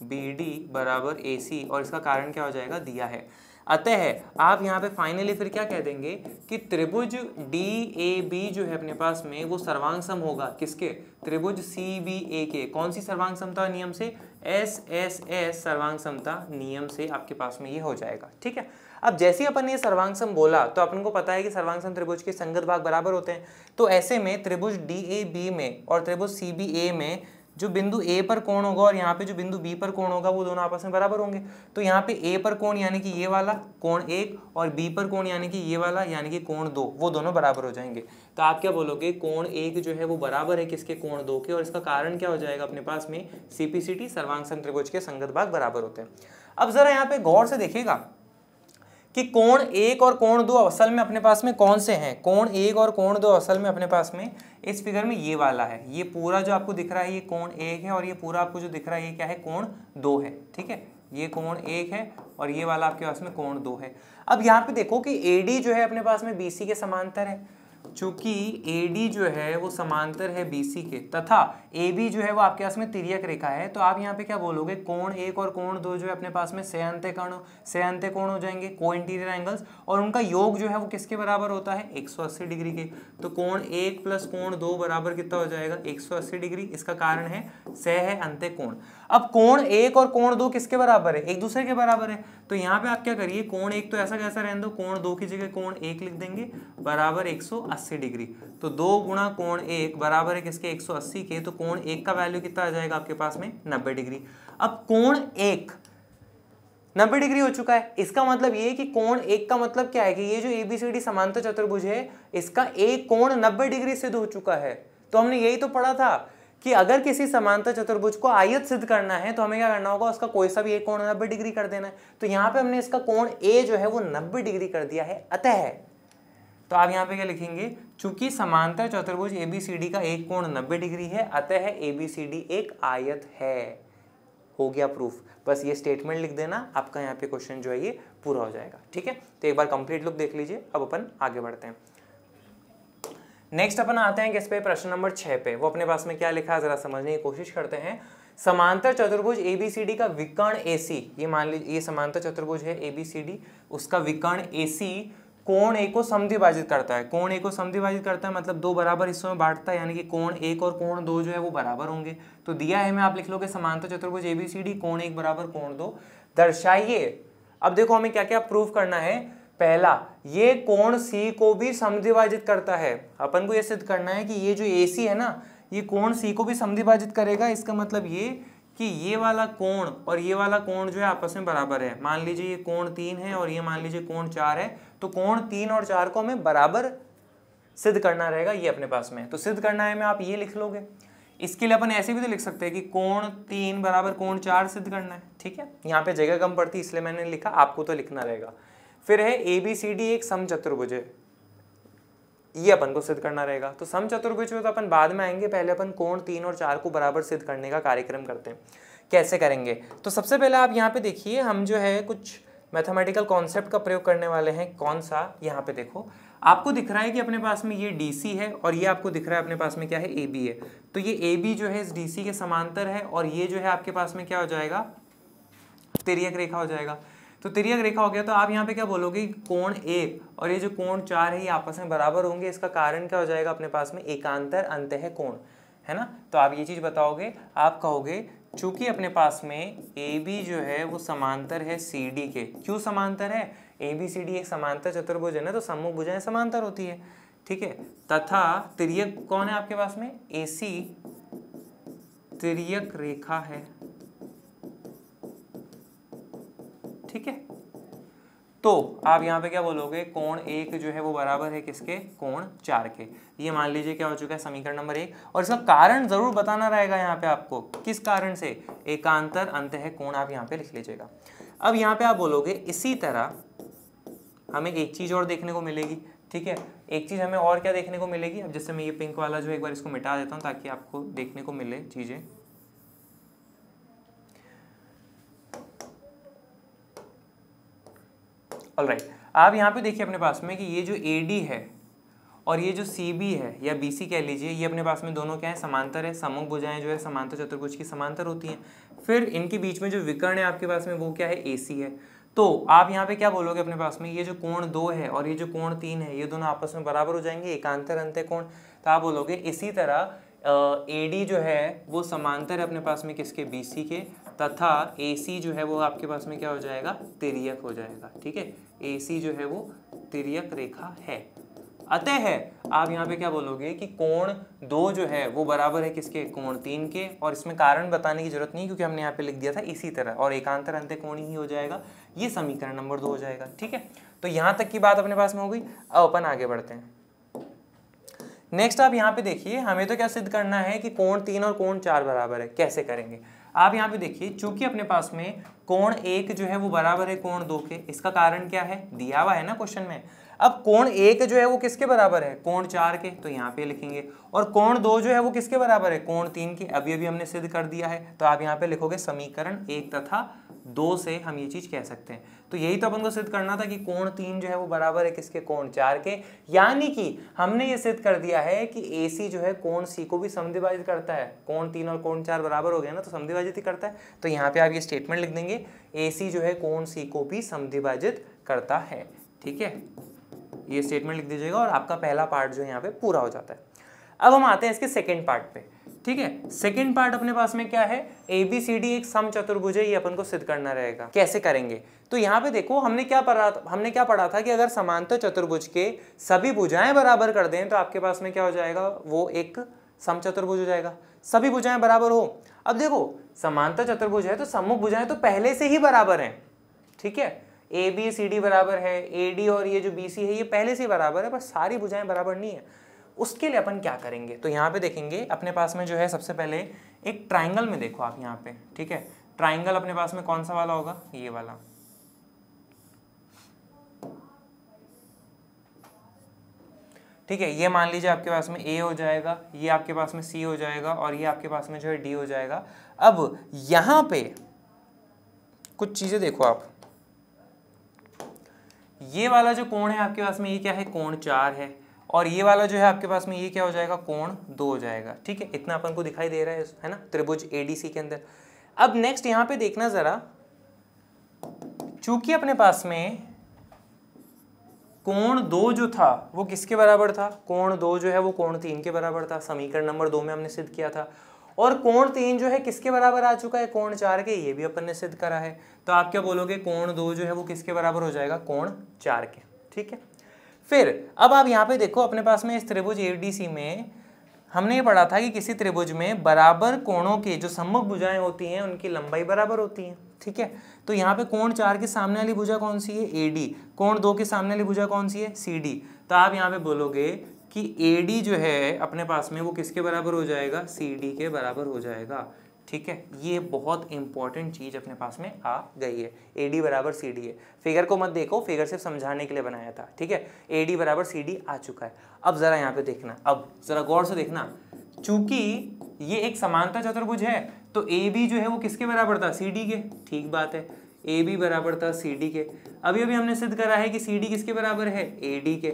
बी डी बराबर ए सी और इसका कारण क्या हो जाएगा दिया है अतः आप यहाँ पे फाइनली फिर क्या कह देंगे कि त्रिभुज डी ए बी जो है अपने पास में वो सर्वांग सम होगा किसके त्रिभुज सी बी ए के कौन सी सर्वांग नियम से एस एस एस सर्वांग समता नियम से आपके पास में ये हो जाएगा ठीक है अब जैसे अपन ने सर्वांग सम बोला तो अपन को पता है कि सर्वांग सम त्रिभुज के संगत भाग बराबर होते हैं तो ऐसे में त्रिभुज डी ए बी में और त्रिभुज सी बी ए में जो बिंदु ए पर कोण होगा और यहाँ पे जो बिंदु बी पर कोण होगा वो दोनों आपस में बराबर होंगे तो यहाँ पे ए पर कोण यानी कि ये वाला कोण एक और बी पर कोण यानी कि ये वाला यानी कि कोण दो वो दोनों बराबर हो जाएंगे तो आप क्या बोलोगे कोण एक जो है वो बराबर है किसके कोण दो के और इसका कारण क्या हो जाएगा अपने पास में सीपीसीटी सर्वांग संग त्रिभुज के संगत भाग बराबर होते हैं अब जरा यहाँ पे गौर से देखिएगा कि कोण एक और कोण दो असल में अपने पास में कौन से हैं कोण एक और कोण दो असल में अपने पास में इस फिगर में ये वाला है ये पूरा जो आपको दिख रहा है ये कोण एक है और ये पूरा आपको जो दिख रहा है ये क्या है कोण दो है ठीक है ये कोण एक है और ये वाला आपके पास में कोण दो है अब यहाँ पे देखो कि ए जो है अपने पास में बी के समांतर है चूंकि ए जो है वो समांतर है बी के तथा ए जो है वो आपके पास में तिरक रेखा है तो आप यहाँ पे क्या बोलोगे कोण एक और कोण दो जो है अपने पास में सयांत्य कर्ण सयांत्य कोण हो जाएंगे को इंटीरियर एंगल्स और उनका योग जो है वो किसके बराबर होता है 180 डिग्री के तो कोण एक प्लस कोण दो बराबर कितना हो जाएगा एक डिग्री इसका कारण है सह है अंत्य कोण अब कोण एक और कोण दो किसके बराबर है एक दूसरे के बराबर है तो यहाँ पे आप क्या करिए कोण एक तो ऐसा कैसा रहने दो कोण दो की जगह कोण एक लिख देंगे बराबर 180 डिग्री तो दो गुणा कोण एक बराबर है किसके 180 के तो कोण एक का वैल्यू कितना आ जाएगा आपके पास में नब्बे डिग्री अब कोण एक नब्बे डिग्री हो चुका है इसका मतलब ये कि कोण एक का मतलब क्या है कि ये जो एबीसीडी समांतर चतुर्भुज है इसका एक कोण नब्बे डिग्री सिद्ध हो चुका है तो हमने यही तो पढ़ा था कि अगर किसी समांतर चतुर्भुज को आयत सिद्ध करना है तो हमें क्या करना होगा उसका कोई सा भी एक कोण नब्बे डिग्री कर देना है तो यहां पे हमने इसका कोण ए जो है वो नब्बे डिग्री कर दिया है अतः तो आप यहां पे क्या लिखेंगे चूंकि समांतर चतुर्भुज ए बी सी डी का एक कोण नब्बे डिग्री है अतः ए बी सी डी एक आयत है हो गया प्रूफ बस ये स्टेटमेंट लिख देना आपका यहाँ पे क्वेश्चन जो है ये पूरा हो जाएगा ठीक है तो एक बार कंप्लीट लुक देख लीजिए अब अपन आगे बढ़ते हैं नेक्स्ट अपन आते हैं किस पे प्रश्न नंबर छह पे वो अपने पास में क्या लिखा है जरा समझने की कोशिश करते हैं समांतर चतुर्भुज एबीसीडी का विकर्ण ए सी ये मान लीजिए ये समांतर चतुर्भुज है एबीसीडी उसका विकर्ण ए सी कोण ए को समद्विभाजित करता है कोण ए को समद्विभाजित करता है मतलब दो बराबर हिस्सों में बांटता है यानी कि कोण एक और कोण दो जो है वो बराबर होंगे तो दिया है मैं आप लिख लो कि समांतर चतुर्भुज एबीसीडी कोण एक बराबर कोण दो दर्शाइए अब देखो हमें क्या क्या प्रूव करना है पहला ये कोण सी को भी समिभाजित करता है अपन को यह सिद्ध करना है कि ये जो ए सी है ना ये कोण सी को भी समिभाजित करेगा इसका मतलब ये कि ये वाला कोण और ये वाला कोण जो है आपस में बराबर है मान लीजिए ये कोण तीन है और ये मान लीजिए कोण चार है तो कोण तीन और चार को हमें बराबर सिद्ध करना रहेगा ये अपने पास में तो सिद्ध करना है में आप ये लिख लोगे इसके लिए अपन ऐसे भी तो लिख सकते हैं कि कोण तीन बराबर कोण चार सिद्ध करना है ठीक है यहाँ पे जगह कम पड़ती इसलिए मैंने लिखा आपको तो लिखना रहेगा फिर है ए बी सी डी एक सम चतुर्भुज है ये अपन को सिद्ध करना रहेगा तो सम चतुर्भुज में तो अपन बाद में आएंगे पहले अपन कोण तीन और चार को बराबर सिद्ध करने का कार्यक्रम करते हैं कैसे करेंगे तो सबसे पहले आप यहाँ पे देखिए हम जो है कुछ मैथमेटिकल कॉन्सेप्ट का प्रयोग करने वाले हैं कौन सा यहाँ पे देखो आपको दिख रहा है कि अपने पास में ये डीसी है और ये आपको दिख रहा है अपने पास में क्या है ए है तो ये ए जो है इस डीसी के समांतर है और ये जो है आपके पास में क्या हो जाएगा तिरक रेखा हो जाएगा तो तिरक रेखा हो गया तो आप यहाँ पे क्या बोलोगे कोण ए और ये जो कोण चार है ये आपस में बराबर होंगे इसका कारण क्या हो जाएगा अपने पास में एकांतर अंत है कोण है ना तो आप ये चीज़ बताओगे आप कहोगे चूंकि अपने पास में ए बी जो है वो समांतर है सी डी के क्यों समांतर है ए बी सी डी एक समांतर चतुर्भुज है ना तो सम्मुख भुजाएं समांतर होती है ठीक है तथा तिरक कौन है आपके पास में ए सी तिरक रेखा है ठीक है तो आप यहाँ पे क्या बोलोगे कोण एक जो है वो बराबर है किसके कोण चार के ये मान लीजिए क्या हो चुका है समीकरण नंबर एक और इसका कारण जरूर बताना रहेगा यहाँ पे आपको किस कारण से एकांतर अंत है कोण आप यहाँ पे लिख लीजिएगा अब यहाँ पे आप बोलोगे इसी तरह हमें एक चीज़ और देखने को मिलेगी ठीक है एक चीज़ हमें और क्या देखने को मिलेगी अब जैसे मैं ये पिंक वाला जो एक बार इसको मिटा देता हूँ ताकि आपको देखने को मिले चीज़ें ऑल राइट आप यहाँ पे देखिए अपने पास में कि ये जो ए डी है और ये जो सी बी है या बी सी कह लीजिए ये अपने पास में दोनों क्या है समांतर है समूह भुजाएं जो है समांतर चतुर्भुज की समांतर होती हैं फिर इनके बीच में जो विकर्ण है आपके पास में वो क्या है ए सी है तो आप यहाँ पे क्या बोलोगे अपने पास में ये जो कोण दो है और ये जो कोण तीन है ये दोनों आपस में बराबर हो जाएंगे एकांतर अंत्य कोण तो आप बोलोगे इसी तरह ए डी जो है वो समांतर है अपने पास में किसके बी सी के तथा ए जो है वो आपके पास में क्या हो जाएगा तिरियक हो जाएगा ठीक है ए जो है वो तिरियक रेखा है अतः है आप यहाँ पे क्या बोलोगे कि कोण दो जो है वो बराबर है किसके कोण तीन के और इसमें कारण बताने की जरूरत नहीं क्योंकि हमने यहाँ पे लिख दिया था इसी तरह और एकांतर अंत्य कोण ही हो जाएगा ये समीकरण नंबर दो हो जाएगा ठीक है तो यहाँ तक की बात अपने पास में हो गई अब अपन आगे बढ़ते हैं नेक्स्ट आप यहाँ पे देखिए हमें तो क्या सिद्ध करना है कि कोण तीन और कोण चार बराबर है कैसे करेंगे आप यहाँ पे देखिए चूंकि अपने पास में कोण एक जो है वो बराबर है कोण दो के इसका कारण क्या है दिया हुआ है ना क्वेश्चन में अब कोण एक जो है वो किसके बराबर है कोण चार के तो यहाँ पे लिखेंगे और कोण दो जो है वो किसके बराबर है कोण तीन के अभी अभी हमने सिद्ध कर दिया है तो आप यहाँ पे लिखोगे समीकरण एक तथा दो से हम ये चीज़ कह सकते हैं तो यही तो अपन को सिद्ध करना था कि कोण तीन जो है वो बराबर है किसके कोण चार के यानी कि हमने ये सिद्ध कर दिया है कि ए सी जो है कोण सी को भी समिभाजित करता है कोण तीन और कोण चार बराबर हो गया ना तो समिभाजित ही करता है तो यहाँ पे आप ये स्टेटमेंट लिख देंगे ए सी जो है कोण सी को भी समिभाजित करता है ठीक है ये स्टेटमेंट लिख दीजिएगा और आपका पहला पार्ट जो है यहाँ पे पूरा हो जाता है अब हम आते हैं इसके सेकेंड पार्ट पे ठीक है सेकेंड पार्ट अपने पास में क्या है ए बी सी डी एक सम चतुर्भुज है ये अपन को सिद्ध करना रहेगा कैसे करेंगे तो यहाँ पे देखो हमने क्या पढ़ा हमने क्या पढ़ा था कि अगर समांतर चतुर्भुज के सभी भुजाएं बराबर कर दें तो आपके पास में क्या हो जाएगा वो एक सम चतुर्भुज हो जाएगा सभी भुजाएं बराबर हो अब देखो समांतर चतुर्भुज है तो सम्मुख भुजाएं तो पहले से ही बराबर हैं ठीक है ए बी सी डी बराबर है ए डी और ये जो बी सी है ये पहले से ही बराबर है पर सारी भुजाएं बराबर नहीं है उसके लिए अपन क्या करेंगे तो यहाँ पे देखेंगे अपने पास में जो है सबसे पहले एक ट्राइंगल में देखो आप यहाँ पे ठीक है ट्राइंगल अपने पास में कौन सा वाला होगा ये वाला ठीक है ये मान लीजिए आपके पास में ए हो जाएगा ये आपके पास में सी हो जाएगा और ये आपके पास में जो है डी हो जाएगा अब यहां पे कुछ चीज़ें देखो आप ये वाला जो कोण है आपके पास में ये क्या है कोण चार है और ये वाला जो है आपके पास में ये क्या हो जाएगा कोण दो हो जाएगा ठीक है इतना अपन को दिखाई दे रहा है है ना त्रिभुज एडीसी के अंदर अब नेक्स्ट यहां पे देखना ज़रा चूंकि अपने पास में कोण दो जो था वो किसके बराबर था कोण दो जो है वो कोण तीन के बराबर था समीकरण नंबर दो में हमने सिद्ध किया था और कोण तीन जो है किसके बराबर आ चुका है कोण चार के ये भी अपन ने सिद्ध करा है तो आप क्या बोलोगे कोण दो जो है वो किसके बराबर हो जाएगा कोण चार के ठीक है फिर अब आप यहाँ पे देखो अपने पास में इस त्रिभुज सी में हमने ये पढ़ा था कि किसी त्रिभुज में बराबर कोणों के जो सम्मुख भुजाएं होती हैं उनकी लंबाई बराबर होती है ठीक है तो यहाँ पे कोण चार के सामने वाली भुजा कौन सी है ए डी कोण दो के सामने वाली भुजा कौन सी है सी डी तो आप यहाँ पे बोलोगे कि ए डी जो है अपने पास में वो किसके बराबर हो जाएगा सी डी के बराबर हो जाएगा ठीक है ये बहुत इंपॉर्टेंट चीज़ अपने पास में आ गई है ए डी बराबर सी डी है फिगर को मत देखो फिगर सिर्फ समझाने के लिए बनाया था ठीक है ए डी बराबर सी डी आ चुका है अब ज़रा यहाँ पे देखना अब ज़रा गौर से देखना चूंकि ये एक समानता चतुर्भुज है तो ए बी जो है वो किसके बराबर था सी डी के ठीक बात है ए बी बराबर था सी डी के अभी अभी हमने सिद्ध करा है कि सी डी किसके बराबर है ए डी के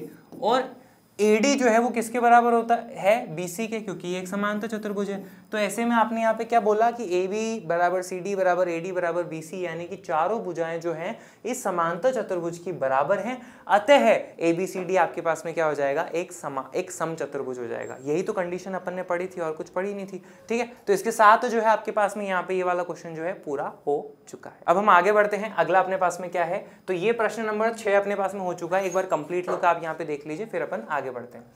और ए डी जो है वो किसके बराबर होता है बी सी के क्योंकि एक समानता चतुर्भुज है तो ऐसे में आपने यहाँ पे क्या बोला कि ए बी बराबर सी डी बराबर ए डी बराबर बी सी यानी कि चारों भुजाएं जो हैं इस समांतर चतुर्भुज की बराबर हैं अतः ए बी सी डी आपके पास में क्या हो जाएगा एक समा एक सम चतुर्भुज हो जाएगा यही तो कंडीशन अपन ने पढ़ी थी और कुछ पढ़ी नहीं थी ठीक है तो इसके साथ जो है आपके पास में यहाँ पे ये वाला क्वेश्चन जो है पूरा हो चुका है अब हम आगे बढ़ते हैं अगला अपने पास में क्या है तो ये प्रश्न नंबर छः अपने पास में हो चुका है एक बार कंप्लीट लुक आप यहाँ पे देख लीजिए फिर अपन आगे बढ़ते हैं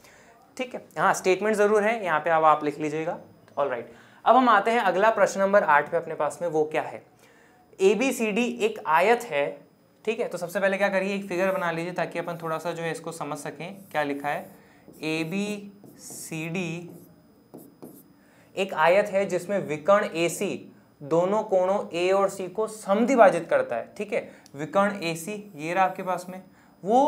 ठीक है हाँ स्टेटमेंट ज़रूर है यहाँ पे अब आप लिख लीजिएगा ऑल राइट अब हम आते हैं अगला प्रश्न नंबर आठ पे अपने पास में वो क्या है ए बी सी डी एक आयत है ठीक है तो सबसे पहले क्या करिए एक फिगर बना लीजिए ताकि अपन थोड़ा सा जो है इसको समझ सकें क्या लिखा है ए बी सी डी एक आयत है जिसमें विकर्ण ए सी दोनों कोणों ए और सी को समधिभाजित करता है ठीक है विकर्ण ए सी ये रहा आपके पास में वो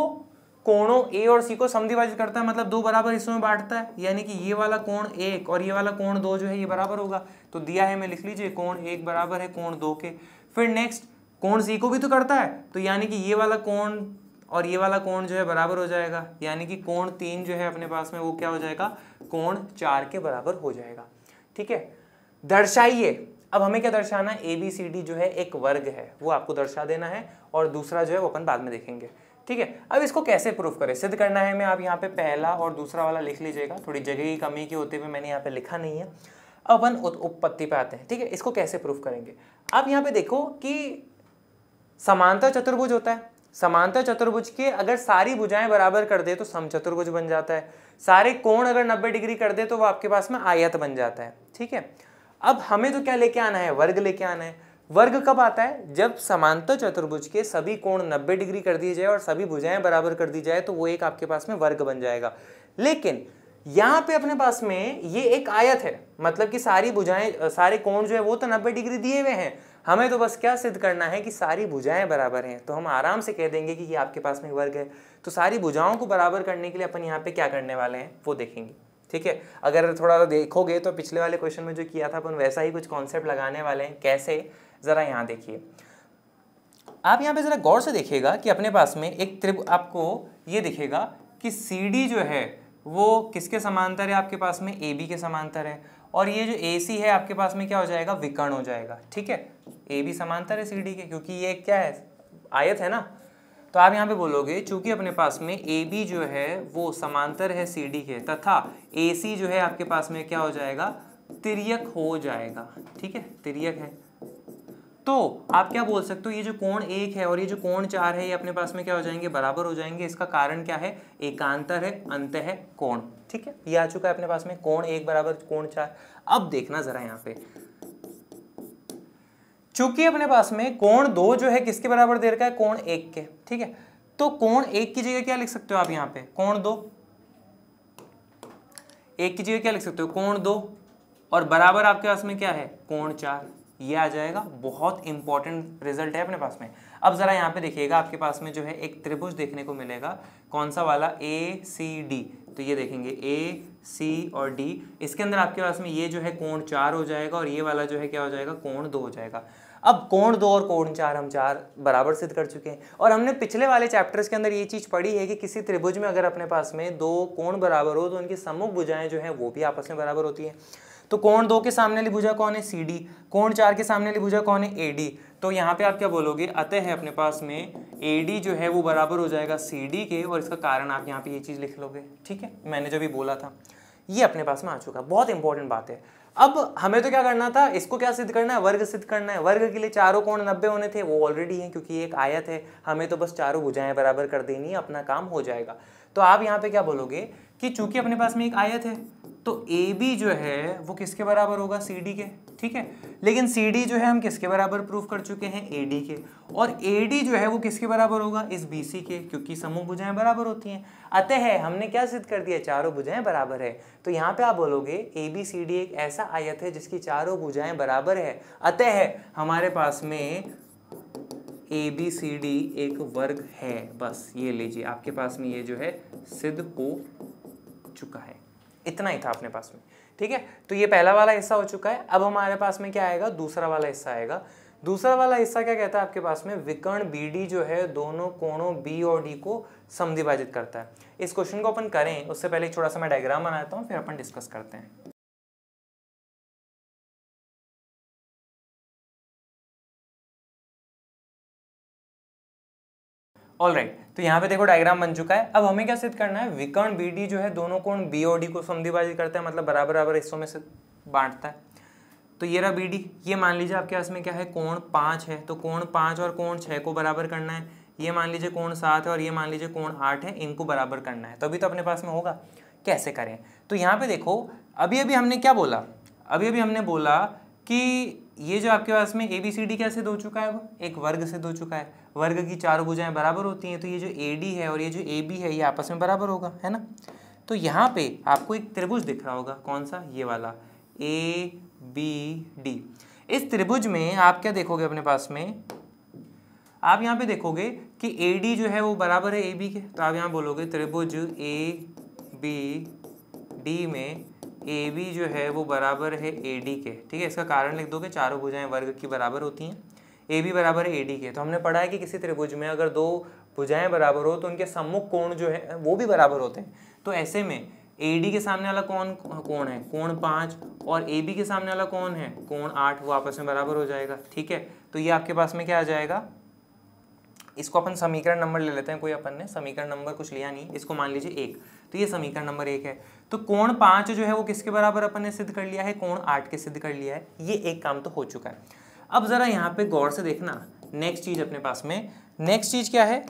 कोणों ए और सी को समिभाजित करता है मतलब दो बराबर हिस्सों में बांटता है यानी कि ये वाला कोण एक और ये वाला कोण दो जो है ये बराबर होगा तो दिया है मैं लिख लीजिए कोण एक बराबर है कोण दो के फिर नेक्स्ट कोण सी को भी तो करता है तो यानी कि ये वाला कोण और ये वाला कोण जो है बराबर हो जाएगा यानी कि कोण तीन जो है अपने पास में वो क्या हो जाएगा कोण चार के बराबर हो जाएगा ठीक है दर्शाइए अब हमें क्या दर्शाना ए बी सी डी जो है एक वर्ग है वो आपको दर्शा देना है और दूसरा जो है वो अपन बाद में देखेंगे ठीक है अब इसको कैसे प्रूफ करें सिद्ध करना है मैं आप यहाँ पे पहला और दूसरा वाला लिख लीजिएगा थोड़ी जगह की कमी के होते हुए मैंने यहाँ पे लिखा नहीं है अब वन उत्पत्ति पे आते हैं ठीक है इसको कैसे प्रूफ करेंगे आप यहाँ पे देखो कि समानता चतुर्भुज होता है समानता चतुर्भुज के अगर सारी भुजाएं बराबर कर दे तो सम चतुर्भुज बन जाता है सारे कोण अगर 90 डिग्री कर दे तो वो आपके पास में आयत बन जाता है ठीक है अब हमें तो क्या लेके आना है वर्ग लेके आना है वर्ग कब आता है जब समांतर चतुर्भुज के सभी कोण 90 डिग्री कर दिए जाए और सभी भुजाएं बराबर कर दी जाए तो वो एक आपके पास में वर्ग बन जाएगा लेकिन यहाँ पे अपने पास में ये एक आयत है मतलब कि सारी भुजाएं सारे कोण जो है वो तो 90 डिग्री दिए हुए हैं हमें तो बस क्या सिद्ध करना है कि सारी भुजाएं बराबर हैं तो हम आराम से कह देंगे कि ये आपके पास में वर्ग है तो सारी भुजाओं को बराबर करने के लिए अपन यहाँ पे क्या करने वाले हैं वो देखेंगे ठीक है अगर थोड़ा देखोगे तो पिछले वाले क्वेश्चन में जो किया था अपन वैसा ही कुछ कॉन्सेप्ट लगाने वाले हैं कैसे ज़रा यहाँ देखिए आप यहाँ पे ज़रा गौर से देखिएगा कि अपने पास में एक त्रिप आपको ये दिखेगा कि सी डी जो है वो किसके समांतर है आपके पास में ए बी के समांतर है और ये जो ए सी है आपके पास में क्या हो जाएगा विकर्ण हो जाएगा ठीक है ए बी समांतर है सी डी के क्योंकि ये क्या है आयत है ना तो आप यहाँ पे बोलोगे चूंकि अपने पास में ए बी जो है वो समांतर है सी डी के तथा ए सी जो है आपके पास में क्या हो जाएगा तिरयक हो जाएगा ठीक है तिरयक है तो आप क्या बोल सकते हो ये जो कोण एक है और ये जो कोण चार है ये अपने पास में क्या हो जाएंगे बराबर हो जाएंगे इसका कारण क्या है एकांतर है अंत है कोण ठीक है ये आ चुका है अपने पास में कोण एक बराबर कोण चार अब देखना जरा यहां पे चूंकि अपने पास में कोण दो जो है किसके बराबर दे रखा है कोण एक के ठीक है तो कोण एक की जगह क्या लिख सकते हो आप यहां पर कोण दो एक की जगह क्या लिख सकते हो कोण दो और बराबर आपके पास में क्या है कोण चार ये आ जाएगा बहुत इंपॉर्टेंट रिजल्ट है अपने पास में अब ज़रा यहाँ पे देखिएगा आपके पास में जो है एक त्रिभुज देखने को मिलेगा कौन सा वाला ए सी डी तो ये देखेंगे ए सी और डी इसके अंदर आपके पास में ये जो है कोण चार हो जाएगा और ये वाला जो है क्या हो जाएगा कोण दो हो जाएगा अब कोण दो और कोण चार हम चार बराबर सिद्ध कर चुके हैं और हमने पिछले वाले चैप्टर्स के अंदर ये चीज़ पढ़ी है कि किसी त्रिभुज में अगर अपने पास में दो कोण बराबर हो तो उनकी सम्मुख भुजाएं जो है वो भी आपस में बराबर होती हैं तो कोण दो के सामने वाली भुजा कौन है सी डी कोण चार के सामने वाली भुजा कौन है ए डी तो यहाँ पे आप क्या बोलोगे अतः है अपने पास में ए डी जो है वो बराबर हो जाएगा सी डी के और इसका कारण आप यहाँ पे ये यह चीज़ लिख लोगे ठीक है मैंने जो भी बोला था ये अपने पास में आ चुका बहुत इंपॉर्टेंट बात है अब हमें तो क्या करना था इसको क्या सिद्ध करना है वर्ग सिद्ध करना है वर्ग के लिए चारों कोण नब्बे होने थे वो ऑलरेडी हैं क्योंकि एक आयत है हमें तो बस चारों भुजाएं बराबर कर देनी है अपना काम हो जाएगा तो आप यहाँ पे क्या बोलोगे कि चूंकि अपने पास में एक आयत है तो ए बी जो है वो किसके बराबर होगा सी डी के ठीक है लेकिन सी डी जो है हम किसके बराबर प्रूफ कर चुके हैं ए डी के और ए डी जो है वो किसके बराबर होगा इस बी सी के क्योंकि समूह भुजाएं बराबर होती हैं अतः है हमने क्या सिद्ध कर दिया चारों भुजाएं बराबर है तो यहाँ पे आप बोलोगे ए बी सी डी एक ऐसा आयत है जिसकी चारों भुजाएं बराबर है अतः है हमारे पास में ए बी सी डी एक वर्ग है बस ये लीजिए आपके पास में ये जो है सिद्ध हो चुका है इतना ही था अपने पास में ठीक है तो ये पहला वाला हिस्सा हो चुका है अब हमारे पास में क्या आएगा दूसरा वाला हिस्सा आएगा दूसरा वाला हिस्सा क्या कहता है आपके पास में विकर्ण बी जो है दोनों कोणों बी और डी को समिभाजित करता है इस क्वेश्चन को अपन करें उससे पहले छोटा सा मैं डायग्राम बनाता हूँ फिर अपन डिस्कस करते हैं ऑल राइट right. तो यहाँ पे देखो डायग्राम बन चुका है अब हमें क्या सिद्ध करना है विकर्ण बी जो है दोनों कोण बी ओ डी को समधिभाजित करता है मतलब बराबर बराबर हिस्सों में से बांटता है तो ये रहा बी ये मान लीजिए आपके पास में क्या है कोण पाँच है तो कोण पाँच और कोण छः को बराबर करना है ये मान लीजिए कोण सात है और ये मान लीजिए कोण आठ है इनको बराबर करना है तभी तो, तो अपने पास में होगा कैसे करें तो यहाँ पे देखो अभी अभी हमने क्या बोला अभी अभी हमने बोला कि ये जो आपके पास में ए बी सी डी कैसे दो चुका है वो एक वर्ग से दो चुका है वर्ग की चार भुजाएं बराबर होती हैं तो ये जो ए डी है और ये जो ए बी है ये आपस में बराबर होगा है ना तो यहाँ पे आपको एक त्रिभुज दिख रहा होगा कौन सा ये वाला ए बी डी इस त्रिभुज में आप क्या देखोगे अपने पास में आप यहाँ पे देखोगे कि ए डी जो है वो बराबर है ए बी के तो आप यहाँ बोलोगे त्रिभुज ए बी डी में ए बी जो है वो बराबर है ए डी के ठीक है इसका कारण लिख कि चारों भुजाएं वर्ग की बराबर होती हैं ए बी बराबर ए डी के तो हमने पढ़ा है कि किसी त्रिभुज में अगर दो भुजाएं बराबर हो तो उनके सम्मुख कोण जो है वो भी बराबर होते हैं तो ऐसे में ए डी के सामने वाला कौन कोण है कोण पाँच और ए बी के सामने वाला कौन है कोण आठ वो आपस में बराबर हो जाएगा ठीक है तो ये आपके पास में क्या आ जाएगा इसको अपन समीकरण नंबर ले लेते हैं कोई अपन ने समीकरण नंबर कुछ लिया नहीं इसको मान लीजिए एक तो ये समीकरण नंबर एक है तो कोण पांच जो है वो किसके बराबर अपन ने सिद्ध कर लिया है कोण आठ के सिद्ध कर लिया है ये एक काम तो हो चुका है अब ज़रा यहां पे गौर से देखना नेक्स्ट चीज़ अपने पास में नेक्स्ट चीज़ क्या है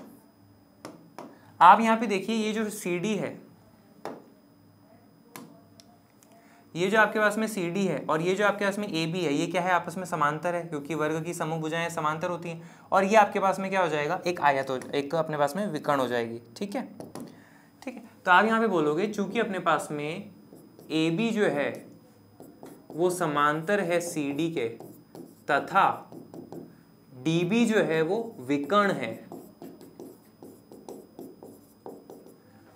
आप यहाँ पे देखिए ये जो सी है ये जो आपके पास में सी डी है और ये जो आपके पास में ए बी है ये क्या है आपस में समांतर है क्योंकि वर्ग की समूह भुजाएं समांतर होती हैं और ये आपके पास में क्या हो जाएगा एक आयत हो एक अपने पास में विकर्ण हो जाएगी ठीक है तो आप यहाँ पे बोलोगे चूंकि अपने पास में ए बी जो है वो समांतर है सी डी के तथा डी बी जो है वो विकर्ण है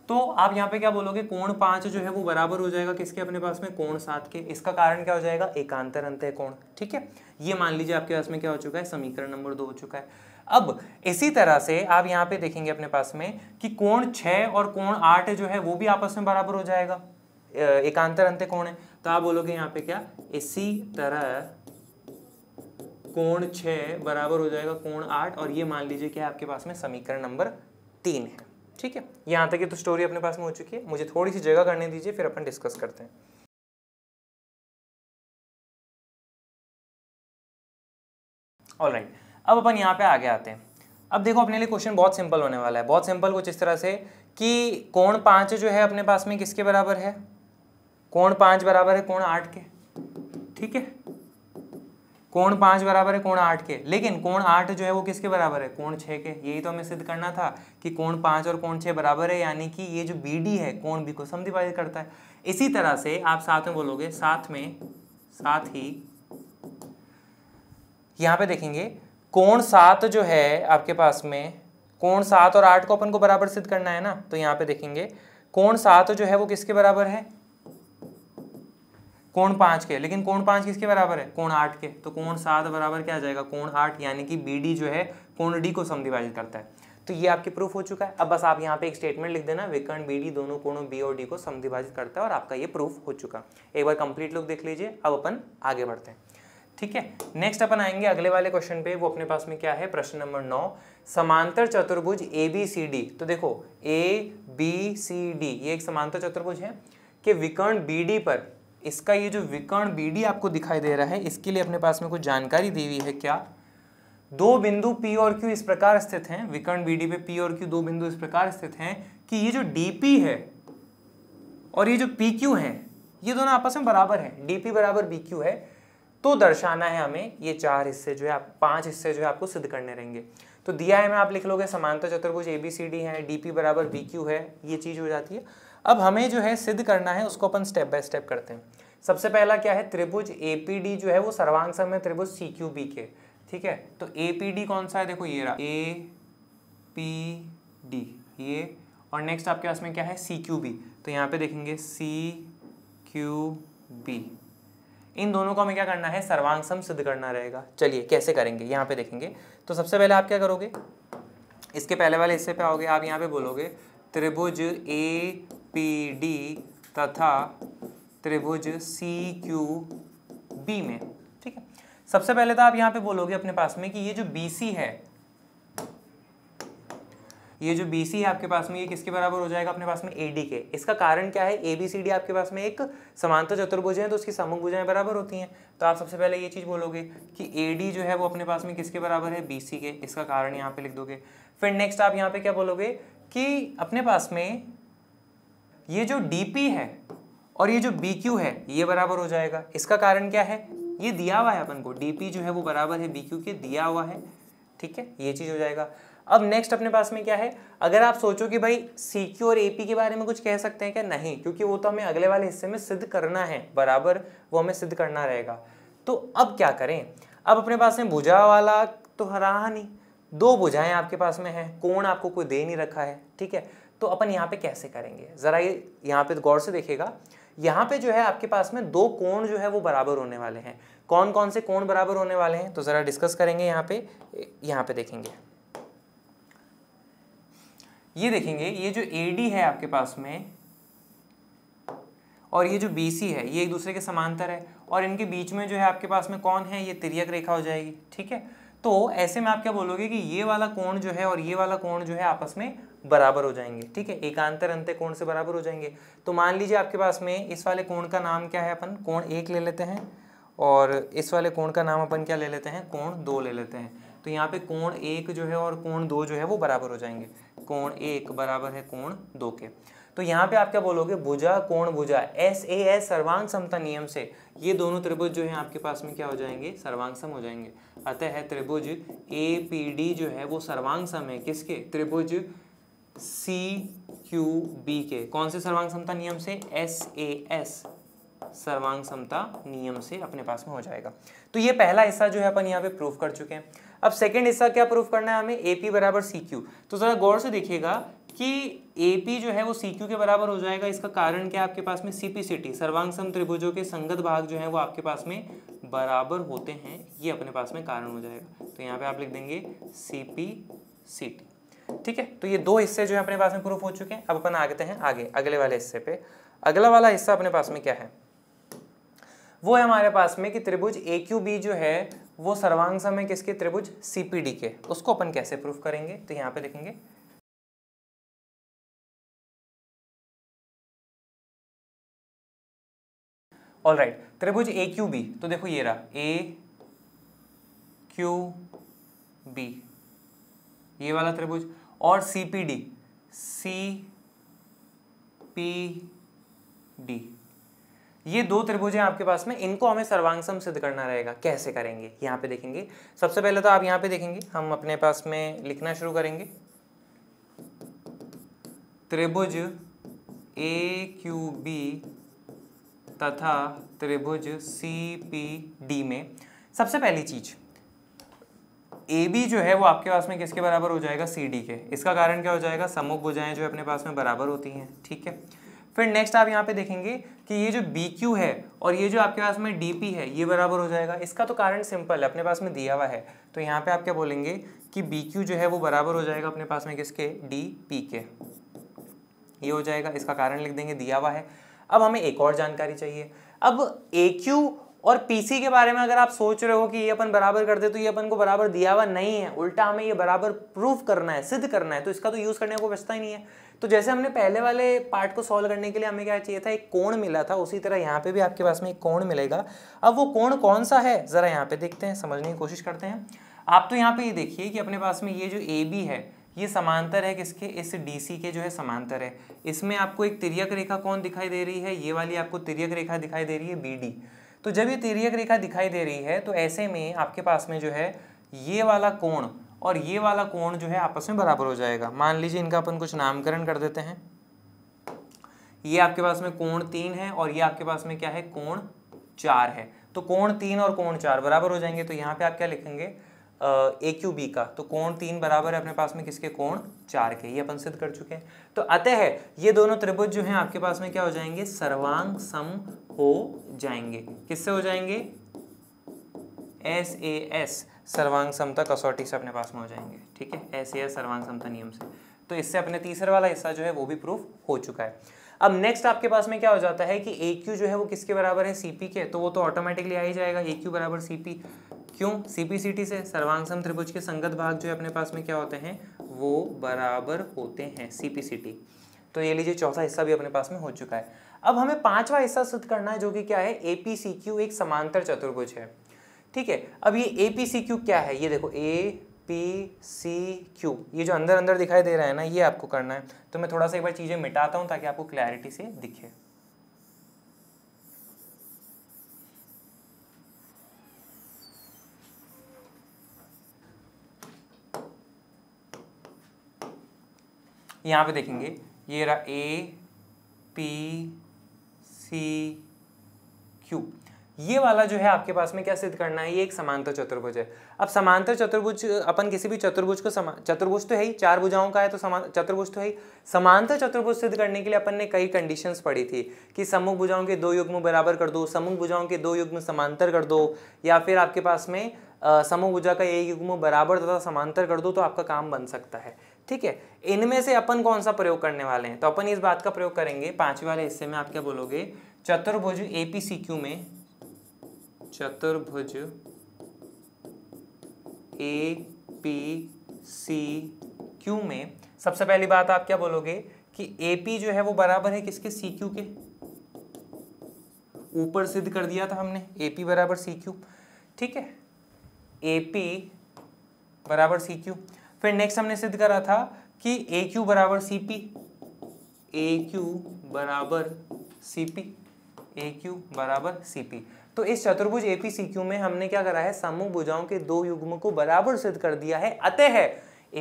तो आप यहाँ पे क्या बोलोगे कोण पांच जो है वो बराबर हो जाएगा किसके अपने पास में कोण सात के इसका कारण क्या हो जाएगा एकांतर अंत कोण ठीक है ये मान लीजिए आपके पास में क्या हो चुका है समीकरण नंबर दो हो चुका है अब इसी तरह से आप यहां पे देखेंगे अपने पास में कि कोण छह और कोण आठ जो है वो भी आपस में बराबर हो जाएगा एकांतर अंत्य कोण है तो आप बोलोगे यहां पे क्या इसी तरह कोण छ बराबर हो जाएगा कोण आठ और ये मान लीजिए कि आपके पास में समीकरण नंबर तीन है ठीक है यहां तक ये तो स्टोरी अपने पास में हो चुकी है मुझे थोड़ी सी जगह करने दीजिए फिर अपन डिस्कस करते हैं ऑल राइट right. अब अपन यहाँ पे आगे आते हैं अब देखो अपने लिए क्वेश्चन बहुत सिंपल होने वाला है बहुत सिंपल कुछ इस तरह से कि कोण पाँच जो है अपने पास में किसके बराबर है कोण पाँच बराबर है कोण आठ के ठीक है कोण पाँच बराबर है कोण आठ के लेकिन कोण आठ जो है वो किसके बराबर है कोण छः के यही तो हमें सिद्ध करना था कि कोण पाँच और कोण छः बराबर है यानी कि ये जो बी डी है कोण बी को समधिपादित करता है इसी तरह से आप साथ में बोलोगे साथ में साथ ही यहाँ पे देखेंगे कोण सात जो है आपके पास में कोण सात और आठ को अपन को बराबर सिद्ध करना है ना तो यहां पे देखेंगे कोण सात जो है वो किसके बराबर है कोण पांच के लेकिन कोण पांच किसके बराबर है कोण आठ के तो कोण सात बराबर क्या आ जाएगा कोण आठ यानी कि बी डी जो है कोण डी को समिभाजित करता है तो ये आपकी प्रूफ हो चुका है अब बस आप यहाँ पे एक स्टेटमेंट लिख देना विकर्ण बी डी दोनों कोणों बी और डी को समिभाजित करता है और आपका ये प्रूफ हो चुका एक बार कंप्लीट लुक देख लीजिए अब अपन आगे बढ़ते हैं ठीक है नेक्स्ट अपन आएंगे अगले वाले क्वेश्चन पे वो अपने पास में क्या है प्रश्न नंबर नौ समांतर चतुर्भुज ए बी सी डी तो देखो ए बी सी डी ये एक समांतर चतुर्भुज है कि विकर्ण बी डी पर इसका ये जो विकर्ण बी डी आपको दिखाई दे रहा है इसके लिए अपने पास में कुछ जानकारी दी हुई है क्या दो बिंदु पी और क्यू इस प्रकार स्थित हैं विकर्ण बी डी पे पी और क्यू दो बिंदु इस प्रकार स्थित हैं कि ये जो डी पी है और ये जो पी क्यू है ये दोनों आपस में बराबर है डी पी बराबर बी क्यू है तो दर्शाना है हमें ये चार हिस्से जो है आप पांच हिस्से जो है आपको सिद्ध करने रहेंगे तो दिया है मैं आप लिख लोगे समानता चतुर्भुज ए बी सी डी है डी पी बराबर बी क्यू है ये चीज़ हो जाती है अब हमें जो है सिद्ध करना है उसको अपन स्टेप बाय स्टेप करते हैं सबसे पहला क्या है त्रिभुज ए पी डी जो है वो सर्वांग है त्रिभुज सी क्यू बी के ठीक है तो ए पी डी कौन सा है देखो ये रहा ए पी डी ये और नेक्स्ट आपके पास में क्या है सी क्यू बी तो यहाँ पे देखेंगे सी क्यू बी इन दोनों को हमें क्या करना है सर्वांग सम सिद्ध करना रहेगा चलिए कैसे करेंगे यहाँ पे देखेंगे तो सबसे पहले आप क्या करोगे इसके पहले वाले हिस्से पे आओगे आप यहाँ पे बोलोगे त्रिभुज ए पी डी तथा त्रिभुज सी क्यू बी में ठीक है सबसे पहले तो आप यहाँ पे बोलोगे अपने पास में कि ये जो बी सी है ये जो बी है आपके पास में ये किसके बराबर हो जाएगा अपने पास में ए के इसका कारण क्या है ए बी सी डी आपके पास में एक समांतर चतुर्भुज है तो उसकी समूह भुजाएं बराबर होती हैं तो आप सबसे पहले ये चीज़ बोलोगे कि ए डी जो है वो अपने पास में किसके बराबर है बी सी के इसका कारण यहाँ पे लिख दोगे फिर नेक्स्ट आप यहाँ पे क्या बोलोगे कि अपने पास में ये जो डी पी है और ये जो बी क्यू है ये बराबर हो जाएगा इसका कारण क्या है ये दिया हुआ है अपन को डी पी जो है वो बराबर है बी क्यू के दिया हुआ है ठीक है ये चीज़ हो जाएगा अब नेक्स्ट अपने पास में क्या है अगर आप सोचो कि भाई सी क्यू और एपी के बारे में कुछ कह सकते हैं क्या नहीं क्योंकि वो तो हमें अगले वाले हिस्से में सिद्ध करना है बराबर वो हमें सिद्ध करना रहेगा तो अब क्या करें अब अपने पास में भुजा वाला तो रहा नहीं दो भुजाएं आपके पास में हैं कोण आपको कोई दे नहीं रखा है ठीक है तो अपन यहाँ पे कैसे करेंगे ज़रा ये यहाँ पे गौर से देखेगा यहाँ पे जो है आपके पास में दो कोण जो है वो बराबर होने वाले हैं कौन कौन से कोण बराबर होने वाले हैं तो ज़रा डिस्कस करेंगे यहाँ पे यहाँ पे देखेंगे ये देखेंगे ये जो ए डी है आपके पास में और ये जो बी सी है ये एक दूसरे के समांतर है और इनके बीच में जो है आपके पास में कौन है ये तिरक रेखा हो जाएगी ठीक है तो ऐसे में आप क्या बोलोगे कि ये वाला कोण जो है और ये वाला कोण जो है आपस में बराबर हो जाएंगे ठीक है एकांतर अंत्य कोण से बराबर हो जाएंगे तो मान लीजिए आपके पास में इस वाले कोण का नाम क्या है अपन कोण एक ले लेते हैं और इस वाले कोण का नाम अपन क्या ले लेते हैं कोण दो ले लेते हैं तो यहाँ पे कोण एक जो है और कोण दो जो है वो बराबर हो जाएंगे कोण एक बराबर है कोण दो के तो यहाँ पे आप क्या बोलोगे भुजा कोण भुजा एस ए एस सर्वांग समता नियम से ये दोनों त्रिभुज जो है आपके पास में क्या हो जाएंगे सर्वांग सम हो जाएंगे अतः है त्रिभुज ए पी डी जो है वो सर्वांग सम है किसके त्रिभुज सी क्यू बी के कौन से सर्वांग समता नियम से एस ए एस सर्वांग समता नियम से अपने पास में हो जाएगा तो ये पहला हिस्सा जो है अपन यहाँ पे प्रूफ कर चुके हैं अब सेकेंड हिस्सा क्या प्रूफ करना है हमें ए पी बराबर सी क्यू तो ज़रा गौर से देखिएगा कि ए पी जो है वो सी क्यू के बराबर हो जाएगा इसका कारण क्या है आपके पास में सी पी सी टी सर्वांग त्रिभुजों के संगत भाग जो है वो आपके पास में बराबर होते हैं ये अपने पास में कारण हो जाएगा तो यहाँ पे आप लिख देंगे सी पी सी टी ठीक है तो ये दो हिस्से जो है अपने पास में प्रूफ हो चुके हैं अब अपन आगे हैं आगे अगले वाले हिस्से पे अगला वाला हिस्सा अपने पास में क्या है वो है हमारे पास में कि त्रिभुज ए क्यू बी जो है वो सर्वांग सम है किसके त्रिभुज सीपीडी के उसको अपन कैसे प्रूफ करेंगे तो यहाँ पे देखेंगे ऑल राइट right. त्रिभुज ए क्यू बी तो देखो ये रहा ए क्यू बी ये वाला त्रिभुज और सीपीडी सी पी डी ये दो त्रिभुज हैं आपके पास में इनको हमें सर्वांगसम सिद्ध करना रहेगा कैसे करेंगे यहाँ पे देखेंगे सबसे पहले तो आप यहाँ पे देखेंगे हम अपने पास में लिखना शुरू करेंगे त्रिभुज ए क्यू बी तथा त्रिभुज सी पी डी में सबसे पहली चीज ए बी जो है वो आपके पास में किसके बराबर हो जाएगा सी डी के इसका कारण क्या हो जाएगा समुख भुजाएं जो अपने पास में बराबर होती हैं ठीक है फिर नेक्स्ट आप यहाँ पे देखेंगे कि ये जो बी क्यू है और ये जो आपके पास में डी पी है ये बराबर हो जाएगा इसका तो कारण सिंपल है अपने पास में दिया हुआ है तो यहाँ पे आप क्या बोलेंगे कि बी क्यू जो है वो बराबर हो जाएगा अपने पास में किसके डी पी के ये हो जाएगा इसका कारण लिख देंगे दिया हुआ है अब हमें एक और जानकारी चाहिए अब ए क्यू और पीसी के बारे में अगर आप सोच रहे हो कि ये अपन बराबर कर दे तो ये अपन को बराबर दिया हुआ नहीं है उल्टा हमें ये बराबर प्रूफ करना है सिद्ध करना है तो इसका तो यूज़ करने को बचता ही नहीं है तो जैसे हमने पहले वाले पार्ट को सॉल्व करने के लिए हमें क्या चाहिए था एक कोण मिला था उसी तरह यहाँ पे भी आपके पास में एक कोण मिलेगा अब वो कोण कौन सा है ज़रा यहाँ पे देखते हैं समझने की कोशिश करते हैं आप तो यहाँ पे ये देखिए कि अपने पास में ये जो ए बी है ये समांतर है किसके इस सी के जो है समांतर है इसमें आपको एक तिरक रेखा कौन दिखाई दे रही है ये वाली आपको तिरक रेखा दिखाई दे रही है बी डी तो जब ये तिरक रेखा दिखाई दे रही है तो ऐसे में आपके पास में जो है ये वाला कोण और ये वाला कोण जो है आपस में बराबर हो जाएगा मान लीजिए इनका अपन कुछ नामकरण कर देते हैं ये आपके पास में कोण तीन है और ये आपके पास में क्या है कोण चार है तो कोण तीन और कोण चार बराबर हो जाएंगे तो यहाँ पे आप क्या लिखेंगे ए क्यू बी का तो कोण तीन बराबर है अपने पास में किसके कोण चार के ये अपन सिद्ध कर चुके हैं तो अतः है ये दोनों त्रिभुज जो हैं आपके पास में क्या हो जाएंगे सर्वांग सम हो जाएंगे किससे हो जाएंगे एस ए एस सर्वांग समता कसौटी से अपने पास में हो जाएंगे ठीक है ऐसे है सर्वांग समता नियम से तो इससे अपने तीसरे वाला हिस्सा जो है वो भी प्रूफ हो चुका है अब नेक्स्ट आपके पास में क्या हो जाता है कि ए क्यू जो है वो किसके बराबर है सी पी के तो वो तो ऑटोमेटिकली आ ही जाएगा ए क्यू बराबर सी पी क्यों सी पी सी टी से सर्वांगसम त्रिभुज के संगत भाग जो है अपने पास में क्या होते हैं वो बराबर होते हैं सी पी सी टी तो ये लीजिए चौथा हिस्सा भी अपने पास में हो चुका है अब हमें पांचवा हिस्सा सिद्ध करना है जो कि क्या है ए पी सी क्यू एक समांतर चतुर्भुज है ठीक है अब ये ए पी सी क्यू क्या है ये देखो ए पी सी क्यू ये जो अंदर अंदर दिखाई दे रहा है ना ये आपको करना है तो मैं थोड़ा सा एक बार चीज़ें मिटाता हूँ ताकि आपको क्लैरिटी से दिखे यहाँ पे देखेंगे ये रहा ए पी सी क्यू ये वाला जो है आपके पास में क्या सिद्ध करना है ये एक समांतर चतुर्भुज है अब समांतर चतुर्भुज अपन किसी भी चतुर्भुज को समा चतुर्भुज तो है ही चार भुजाओं का है तो समा चतुर्भुज तो है ही समांतर चतुर्भुज सिद्ध करने के लिए अपन ने कई कंडीशंस पढ़ी थी कि सम्मुख भुजाओं के दो युग्म बराबर कर दो सम्मुख भुजाओं के दो युग्म समांतर कर दो या फिर आपके पास में समूह भुजा का एक युग्म बराबर तथा समांतर कर दो तो आपका काम बन सकता है ठीक है इनमें से अपन कौन सा प्रयोग करने वाले हैं तो अपन इस बात का प्रयोग करेंगे पांचवें वाले हिस्से में आप क्या बोलोगे चतुर्भुज ए में चतुर्भुज ए पी सी क्यू में सबसे पहली बात आप क्या बोलोगे कि ए पी जो है वो बराबर है किसके सी क्यू के ऊपर सिद्ध कर दिया था हमने ए पी बराबर सी क्यू ठीक है ए पी बराबर सी क्यू फिर नेक्स्ट हमने सिद्ध करा था कि ए क्यू बराबर सी पी ए क्यू बराबर सी पी ए क्यू बराबर सी पी तो इस चतुर्भुज एपीसीक्यू में हमने क्या करा है समूह भुजाओं के दो युग्म को बराबर सिद्ध कर दिया है अतः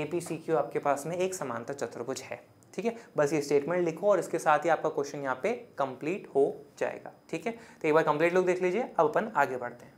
एपीसीक्यू आपके पास में एक समांतर चतुर्भुज है ठीक है बस ये स्टेटमेंट लिखो और इसके साथ ही आपका क्वेश्चन यहाँ पे कंप्लीट हो जाएगा ठीक है तो एक बार कंप्लीट लुक देख लीजिए अब अपन आगे बढ़ते हैं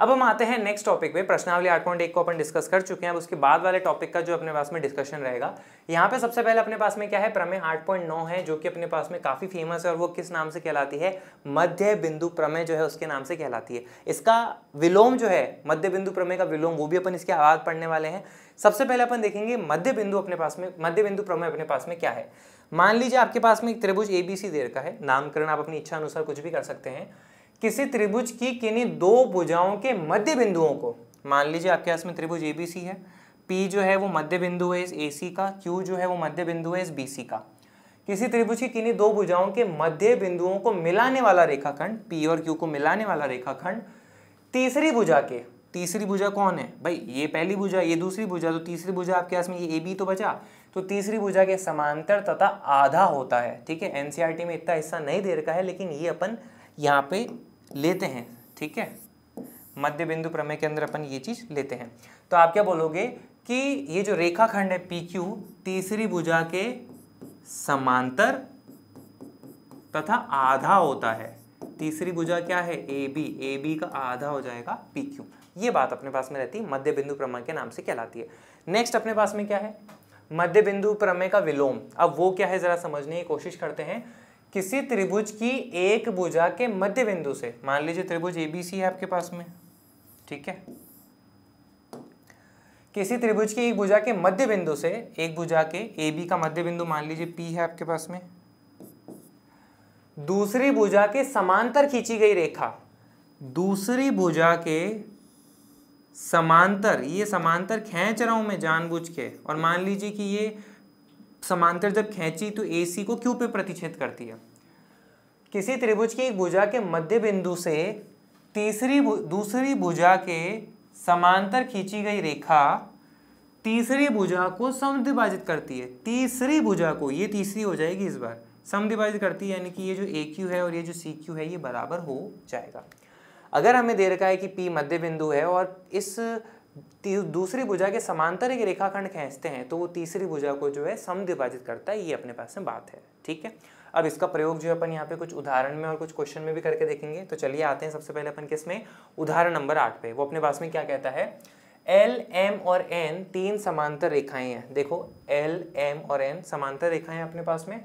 अब हम आते हैं नेक्स्ट टॉपिक पे प्रश्नावली आठ पॉइंट एक को अपन डिस्कस कर चुके हैं अब उसके बाद वाले टॉपिक का जो अपने पास में डिस्कशन रहेगा यहाँ पे सबसे पहले अपने पास में क्या है प्रमेय आठ पॉइंट नौ है जो कि अपने पास में काफ़ी फेमस है और वो किस नाम से कहलाती है मध्य बिंदु प्रमेय जो है उसके नाम से कहलाती है इसका विलोम जो है मध्य बिंदु प्रमेय का विलोम वो भी अपन इसके आवाज पढ़ने वाले हैं सबसे पहले अपन देखेंगे मध्य बिंदु अपने पास में मध्य बिंदु प्रमेय अपने पास में क्या है मान लीजिए आपके पास में एक त्रिभुज एबीसी दे रखा है नामकरण आप अपनी इच्छा अनुसार कुछ भी कर सकते हैं किसी त्रिभुज की किन्हीं दो भुजाओं के मध्य बिंदुओं को मान लीजिए आपके पास में त्रिभुज ए है पी जो है वो मध्य बिंदु है इस ए का क्यू जो है वो मध्य बिंदु है इस बी का किसी त्रिभुज की किन्हीं दो भुजाओं के मध्य बिंदुओं को मिलाने वाला रेखाखंड पी और क्यू को मिलाने वाला रेखाखंड तीसरी भुजा के तीसरी भुजा कौन है भाई ये पहली भुजा ये दूसरी भुजा तो तीसरी भुजा आपके पास में ये ए बी तो बचा तो तीसरी भुजा के समांतर तथा आधा होता है ठीक है एनसीईआरटी में इतना हिस्सा नहीं दे रखा है लेकिन ये अपन यहाँ पे लेते हैं ठीक है मध्य बिंदु प्रमेय के अंदर अपन ये चीज़ लेते हैं तो आप क्या बोलोगे कि ये जो रेखाखंड है पी क्यू तीसरी भुजा के समांतर तथा आधा होता है तीसरी भुजा क्या है ए बी ए बी का आधा हो जाएगा पी क्यू ये बात अपने पास में रहती है मध्य बिंदु प्रमेय के नाम से कहलाती है नेक्स्ट अपने पास में क्या है मध्य बिंदु प्रमेय का विलोम अब वो क्या है जरा समझने की कोशिश करते हैं किसी त्रिभुज की एक भुजा के मध्य बिंदु से मान लीजिए त्रिभुज एबीसी है आपके पास में ठीक है किसी त्रिभुज की एक भुजा के मध्य बिंदु से एक भुजा के ए बी का मध्य बिंदु मान लीजिए पी है आपके पास में दूसरी भुजा के समांतर खींची गई रेखा दूसरी भुजा के समांतर ये समांतर खींच रहा हूं मैं जानबूझ के और मान लीजिए कि ये समांतर जब खींची तो ए सी को क्यू पे प्रतिच्छेद करती है किसी त्रिभुज की एक भुजा के मध्य बिंदु से तीसरी दूसरी भुजा के समांतर खींची गई रेखा तीसरी भुजा को समद्विभाजित करती है तीसरी भुजा को ये तीसरी हो जाएगी इस बार समद्विभाजित करती है यानी कि ये जो ए क्यू है और ये जो सी क्यू है ये बराबर हो जाएगा अगर हमें दे रखा है कि पी मध्य बिंदु है और इस दूसरी भुजा के समांतर एक रेखाखंड खींचते हैं तो वो तीसरी भुजा को जो है समद्विभाजित करता है ये अपने पास में बात है ठीक है अब इसका प्रयोग जो है अपन यहाँ पे कुछ उदाहरण में और कुछ क्वेश्चन में भी करके देखेंगे तो चलिए आते हैं सबसे पहले अपन किस में उदाहरण नंबर आठ पे वो अपने पास में क्या कहता है एल एम और एन तीन समांतर रेखाएं हैं देखो एल एम और एन समांतर रेखाएं अपने पास में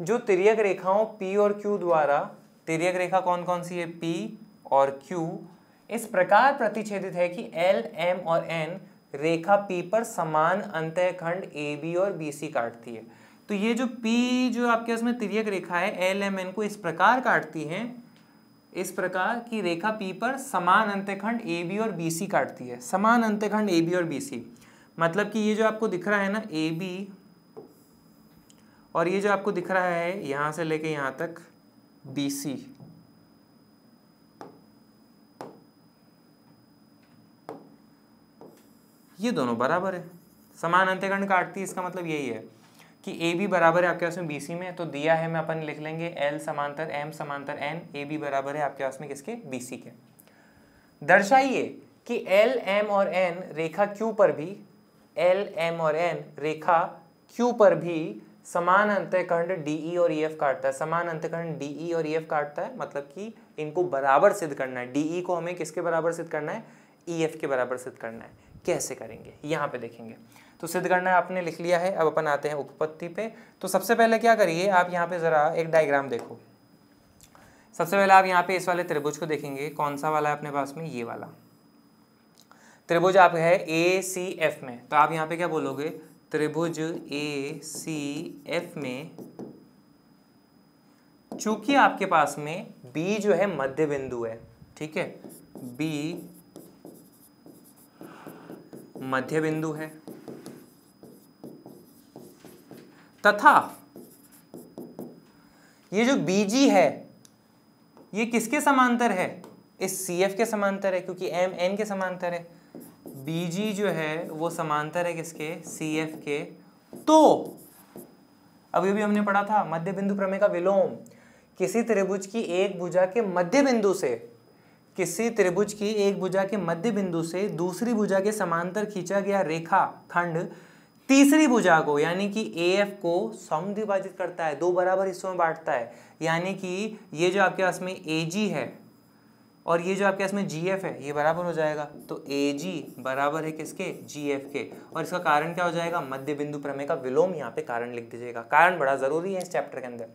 जो तिरक रेखाओं पी और क्यू द्वारा तिरक रेखा कौन कौन सी है पी और क्यू इस प्रकार प्रतिच्छेदित है कि एल एम और एन रेखा पी पर समान अंतःखंड ए बी और बी सी काटती है तो ये जो पी जो आपके उसमें तिरक रेखा है एल एम एन को इस प्रकार काटती है इस प्रकार की रेखा पी पर समान अंत्यखंड ए बी और बी सी काटती है समान अंत्यखंड ए बी और बी सी मतलब कि ये जो आपको दिख रहा है ना ए बी और ये जो आपको दिख रहा है यहां से लेके यहां तक बी सी ये दोनों बराबर है समान अंत्यखंड काटती है इसका मतलब यही है कि ए बी बराबर है आपके पास में बी सी में तो दिया है मैं अपन लिख लेंगे एल समांतर एम समांतर एन ए बी बराबर है आपके पास में किसके बी सी के दर्शाइए कि एल एम और एन रेखा क्यू पर भी एल एम और एन रेखा क्यू पर भी समान अंतःखंड डी ई e और ई e, एफ काटता है समान अंतःखंड डी ई e और ई एफ काटता है मतलब कि इनको बराबर सिद्ध करना है डी ई को हमें किसके बराबर सिद्ध करना है ई एफ के बराबर सिद्ध करना है कैसे करेंगे यहाँ पे देखेंगे तो सिद्ध करना आपने लिख लिया है अब अपन आते हैं उपपत्ति पे तो सबसे पहले क्या करिए आप यहाँ पे ज़रा एक डायग्राम देखो सबसे पहले आप यहाँ पे इस वाले त्रिभुज को देखेंगे कौन सा वाला है अपने पास में ये वाला त्रिभुज आप है ए सी एफ में तो आप यहाँ पे क्या बोलोगे त्रिभुज ए सी एफ में चूंकि आपके पास में बी जो है मध्य बिंदु है ठीक है बी मध्य बिंदु है तथा ये जो BG है ये किसके समांतर है इस CF के समांतर है क्योंकि एम एन के समांतर है BG जो है वो समांतर है किसके CF के तो अभी भी हमने पढ़ा था मध्य बिंदु प्रमेय का विलोम किसी त्रिभुज की एक भुजा के मध्य बिंदु से किसी त्रिभुज की एक भुजा के मध्य बिंदु से दूसरी भुजा के समांतर खींचा गया रेखा खंड तीसरी भुजा को यानी कि ए एफ को सम विभाजित करता है दो बराबर हिस्सों में बांटता है यानी कि ये जो आपके पास में ए जी है और ये जो आपके पास में जी एफ है ये बराबर हो जाएगा तो ए जी बराबर है किसके जी एफ के और इसका कारण क्या हो जाएगा मध्य बिंदु प्रमेय का विलोम यहाँ पे कारण लिख दीजिएगा कारण बड़ा ज़रूरी है इस चैप्टर के अंदर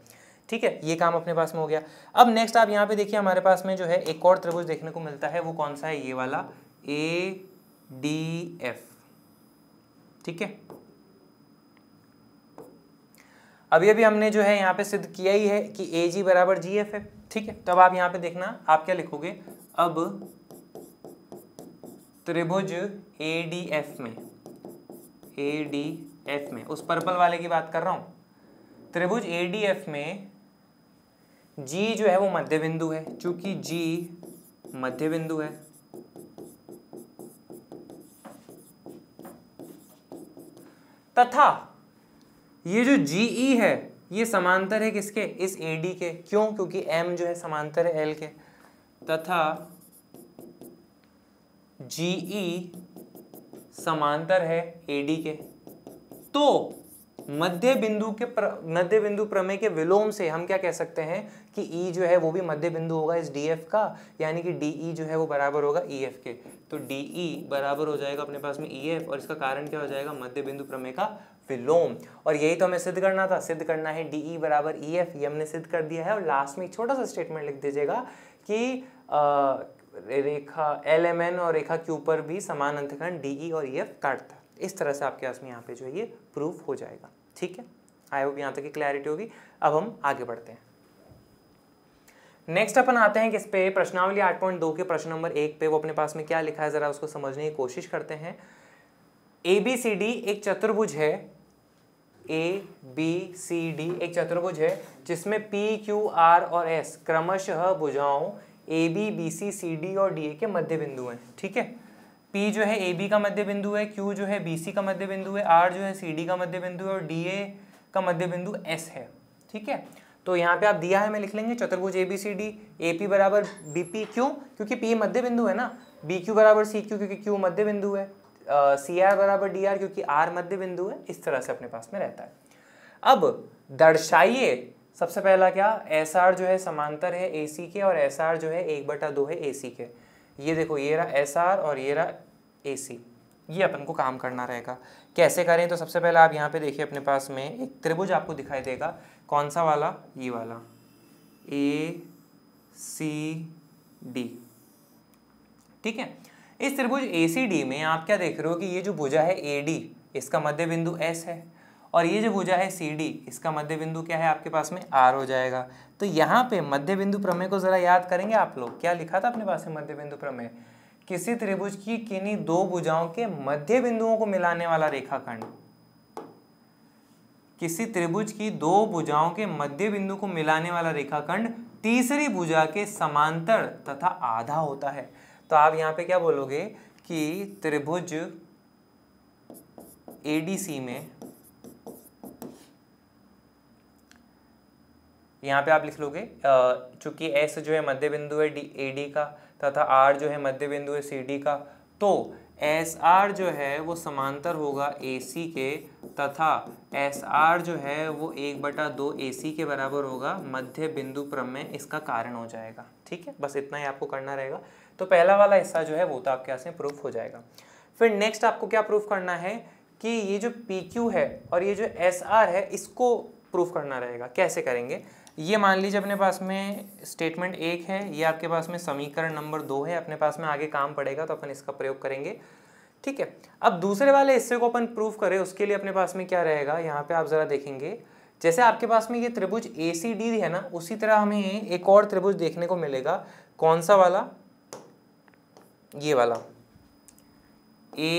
ठीक है ये काम अपने पास में हो गया अब नेक्स्ट आप यहाँ पे देखिए हमारे पास में जो है एक और त्रिभुज देखने को मिलता है वो कौन सा है ये वाला ए डी एफ ठीक है अभी अभी हमने जो है यहाँ पे सिद्ध किया ही है कि ए जी बराबर जी एफ है ठीक है तो अब आप यहाँ पे देखना आप क्या लिखोगे अब त्रिभुज ए डी एफ में ए डी एफ में उस पर्पल वाले की बात कर रहा हूँ त्रिभुज ए डी एफ में जी जो है वो मध्य बिंदु है चूंकि जी मध्य बिंदु है तथा ये जो जी e है ये समांतर है किसके इस ए डी के क्यों क्योंकि एम जो है समांतर है एल के तथा जी e समांतर है ए डी के तो मध्य बिंदु के प्र, मध्य बिंदु प्रमेय के विलोम से हम क्या कह सकते हैं कि ई e जो है वो भी मध्य बिंदु होगा इस डी एफ का यानी कि डी ई e जो है वो बराबर होगा ई e एफ के तो डी ई e बराबर हो जाएगा अपने पास में ई एफ और इसका कारण क्या हो जाएगा मध्य बिंदु प्रमेय का विलोम और यही तो हमें सिद्ध करना था सिद्ध करना है डी ई e बराबर ई e एफ ये हमने सिद्ध कर दिया है और लास्ट में एक छोटा सा स्टेटमेंट लिख दीजिएगा कि रेखा एल एम एन और रेखा के ऊपर भी समान अंतखंड डी ई और ई e एफ काटता है इस तरह से आपके पास में यहाँ पे जो है ये प्रूफ हो जाएगा ठीक है आई होप यहाँ तक की क्लैरिटी होगी अब हम आगे बढ़ते हैं नेक्स्ट अपन आते हैं किस पे प्रश्नावली 8.2 के प्रश्न नंबर एक पे वो अपने पास में क्या लिखा है जरा उसको समझने की कोशिश करते हैं ए बी सी डी एक चतुर्भुज है ए बी सी डी एक चतुर्भुज है जिसमें पी क्यू आर और एस क्रमशः भुजाओं A B B C C D और डी ए के मध्य बिंदु हैं ठीक है पी जो है ए बी का मध्य बिंदु है क्यू जो है बी सी का मध्य बिंदु है आर जो है सी डी का मध्य बिंदु है और डी ए का मध्य बिंदु एस है ठीक है तो यहाँ पे आप दिया है मैं लिख लेंगे चतुर्भुज A B C D A P बराबर बी पी क्यों क्योंकि पी मध्य बिंदु है ना बी क्यू बराबर सी क्यू क्योंकि क्यू मध्य बिंदु है सी आर बराबर डी आर क्योंकि आर मध्य बिंदु है इस तरह से अपने पास में रहता है अब दर्शाइए सबसे पहला क्या एस आर जो है समांतर है ए सी के और एस आर जो है एक बटा दो है ए सी के ये देखो ये रहा एस आर और ये रहा ए सी ये अपन को काम करना रहेगा कैसे करें तो सबसे पहले आप यहाँ पे देखिए अपने पास में एक त्रिभुज आपको दिखाई देगा कौन सा वाला ये वाला ए सी डी ठीक है इस त्रिभुज ए में आप क्या देख रहे हो कि ये जो भुजा है ए इसका मध्य बिंदु एस है और ये जो भुजा है सी डी इसका मध्य बिंदु क्या है आपके पास में आर हो जाएगा तो यहाँ पे मध्य बिंदु प्रमेय को ज़रा याद करेंगे आप लोग क्या लिखा था अपने पास में मध्य बिंदु प्रमेय किसी त्रिभुज की किन्हीं दो भुजाओं के मध्य बिंदुओं को मिलाने वाला रेखाखंड किसी त्रिभुज की दो भुजाओं के मध्य बिंदु को मिलाने वाला रेखाखंड तीसरी भुजा के समांतर तथा आधा होता है तो आप यहाँ पे क्या बोलोगे कि त्रिभुज एडीसी में यहाँ पे आप लिख लोगे चूंकि एस जो है मध्य बिंदु है डी ए डी का तथा आर जो है मध्य बिंदु है सी डी का तो एस आर जो है वो समांतर होगा ए सी के तथा एस आर जो है वो एक बटा दो ए सी के बराबर होगा मध्य बिंदु क्रम में इसका कारण हो जाएगा ठीक है बस इतना ही आपको करना रहेगा तो पहला वाला हिस्सा जो है वो तो आपके यहाँ से प्रूफ हो जाएगा फिर नेक्स्ट आपको क्या प्रूफ करना है कि ये जो पी क्यू है और ये जो एस आर है इसको प्रूफ करना रहेगा कैसे करेंगे ये मान लीजिए अपने पास में स्टेटमेंट एक है ये आपके पास में समीकरण नंबर दो है अपने पास में आगे काम पड़ेगा तो अपन इसका प्रयोग करेंगे ठीक है अब दूसरे वाले हिस्से को अपन प्रूफ करें उसके लिए अपने पास में क्या रहेगा यहाँ पे आप ज़रा देखेंगे जैसे आपके पास में ये त्रिभुज ए सी डी है ना उसी तरह हमें एक और त्रिभुज देखने को मिलेगा कौन सा वाला ये वाला ए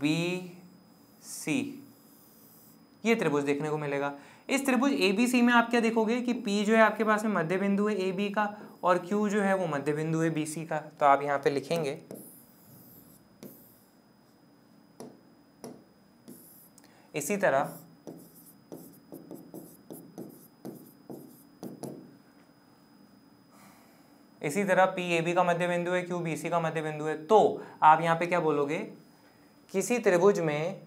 बी सी ये त्रिभुज देखने को मिलेगा इस त्रिभुज ए बी सी में आप क्या देखोगे कि पी जो है आपके पास में मध्य बिंदु है ए बी का और क्यू जो है वो मध्य बिंदु है बी सी का तो आप यहां पे लिखेंगे इसी तरह इसी तरह पी ए बी का मध्य बिंदु है क्यू बी सी का मध्य बिंदु है तो आप यहाँ पे क्या बोलोगे किसी त्रिभुज में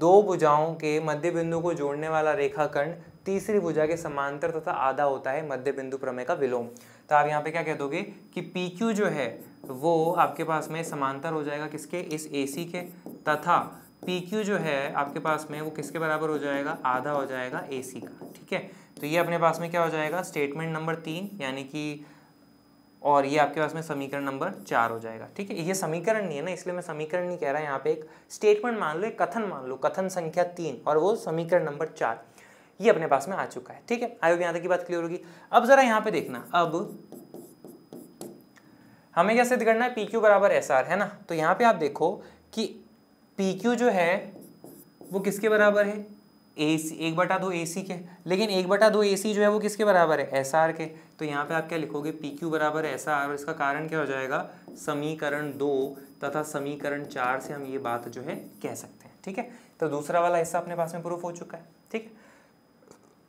दो भुजाओं के मध्य बिंदु को जोड़ने वाला रेखाखंड तीसरी भुजा के समांतर तथा आधा होता है मध्य बिंदु प्रमेय का विलोम तो आप यहाँ पे क्या कह दोगे कि पी क्यू जो है वो आपके पास में समांतर हो जाएगा किसके इस ए सी के तथा पी क्यू जो है आपके पास में वो किसके बराबर हो जाएगा आधा हो जाएगा ए सी का ठीक है तो ये अपने पास में क्या हो जाएगा स्टेटमेंट नंबर तीन यानी कि और ये आपके पास में समीकरण नंबर चार हो जाएगा ठीक है ये समीकरण नहीं है ना इसलिए मैं समीकरण नहीं कह रहा यहाँ पे एक स्टेटमेंट मान लो एक कथन मान लो कथन संख्या तीन और वो समीकरण नंबर चार ये अपने पास में आ चुका है ठीक है आयो यहां यहाँ तक की बात क्लियर होगी अब जरा यहाँ पे देखना अब हमें क्या सिद्ध करना है पी क्यू बराबर एस आर है ना तो यहाँ पे आप देखो कि पी क्यू जो है वो किसके बराबर है ए सी एक बटा दो ए सी के लेकिन एक बटा दो ए सी जो है वो किसके बराबर है एस आर के तो यहाँ पे आप क्या लिखोगे पी क्यू बराबर एस आर इसका कारण क्या हो जाएगा समीकरण दो तथा समीकरण चार से हम ये बात जो है कह सकते हैं ठीक है तो दूसरा वाला हिस्सा अपने पास में प्रूफ हो चुका है ठीक है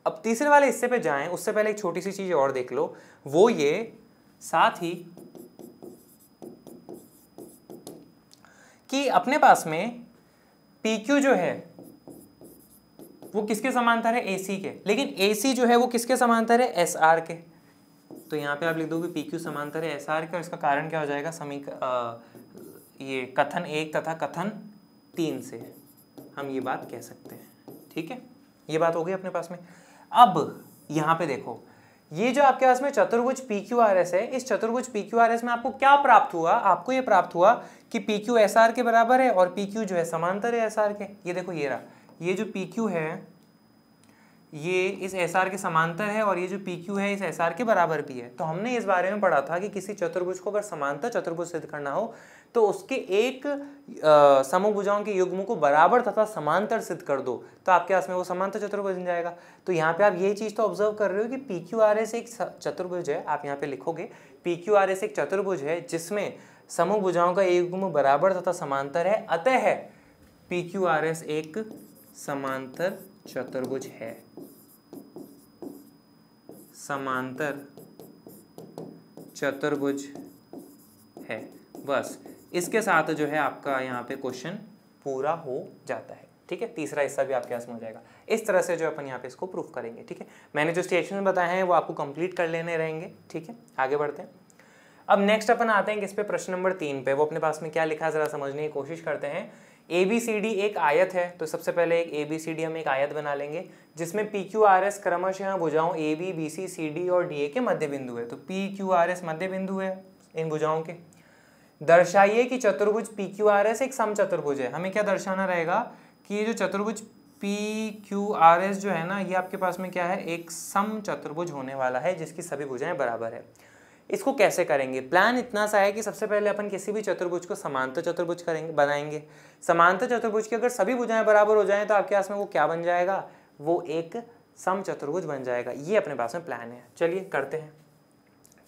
अब तीसरे वाले हिस्से पे जाएं उससे पहले एक छोटी सी चीज़ और देख लो वो ये साथ ही कि अपने पास में पी क्यू जो है वो किसके समांतर है ए के लेकिन ए जो है वो किसके समांतर है एस के तो यहाँ पे आप लिख दोगे पी क्यू समांतर है एस का इसका कारण क्या हो जाएगा समीक ये कथन एक तथा कथन तीन से हम ये बात कह सकते हैं ठीक है ये बात हो गई अपने पास में अब यहाँ पे देखो ये जो आपके पास में चतुर्भुज पी क्यू आर एस है इस चतुर्भुज पी क्यू आर एस में आपको क्या प्राप्त हुआ आपको ये प्राप्त हुआ कि पी क्यू एस आर के बराबर है और पी क्यू जो है समांतर है एस आर के ये देखो ये रहा ये जो पी क्यू है ये इस एस आर के समांतर है और ये जो पी क्यू है इस एस आर के बराबर भी है तो हमने इस बारे में पढ़ा था कि किसी चतुर्भुज को अगर समांतर चतुर्भुज सिद्ध करना हो तो उसके एक समभुजाओं के युग्म को बराबर तथा समांतर सिद्ध कर दो तो आपके पास में वो समांतर चतुर्भुज बन जाएगा तो यहाँ पे आप यही चीज़ तो ऑब्जर्व कर रहे हो कि पी क्यू आर एस एक चतुर्भुज है आप यहाँ पे लिखोगे पी क्यू आर एस एक चतुर्भुज है जिसमें समूह भुजाओं का युग्म बराबर तथा समांतर है अतः है पी क्यू आर एस एक समांतर चतुर्भुज है समांतर चतुर्भुज है बस इसके साथ जो है आपका यहाँ पे क्वेश्चन पूरा हो जाता है ठीक है तीसरा हिस्सा भी आपके पास में हो जाएगा इस तरह से जो अपन यहाँ पे इसको प्रूफ करेंगे ठीक है मैंने जो स्टेशन बताए हैं वो आपको कंप्लीट कर लेने रहेंगे ठीक है आगे बढ़ते हैं अब नेक्स्ट अपन आते हैं किस पे प्रश्न नंबर तीन पे वो अपने पास में क्या लिखा ज़रा समझने की कोशिश करते हैं ए बी सी डी एक आयत है तो सबसे पहले एक ए बी सी डी हम एक आयत बना लेंगे जिसमें पी क्यू आर एस क्रमशः भुजाओं A B B C C D और डी ए के मध्य बिंदु है तो पी क्यू आर एस मध्य बिंदु है इन भुजाओं के दर्शाइए कि चतुर्भुज पी क्यू आर एस एक सम चतुर्भुज है हमें क्या दर्शाना रहेगा कि ये जो चतुर्भुज पी क्यू आर एस जो है ना ये आपके पास में क्या है एक सम चतुर्भुज होने वाला है जिसकी सभी भुजाएं बराबर है इसको कैसे करेंगे प्लान इतना सा है कि सबसे पहले अपन किसी भी चतुर्भुज को समांतर चतुर्भुज करेंगे बनाएंगे समांतर चतुर्भुज की अगर सभी भुजाएं बराबर हो जाएं तो आपके पास में वो क्या बन जाएगा वो एक सम चतुर्भुज बन जाएगा ये अपने पास में प्लान है चलिए करते हैं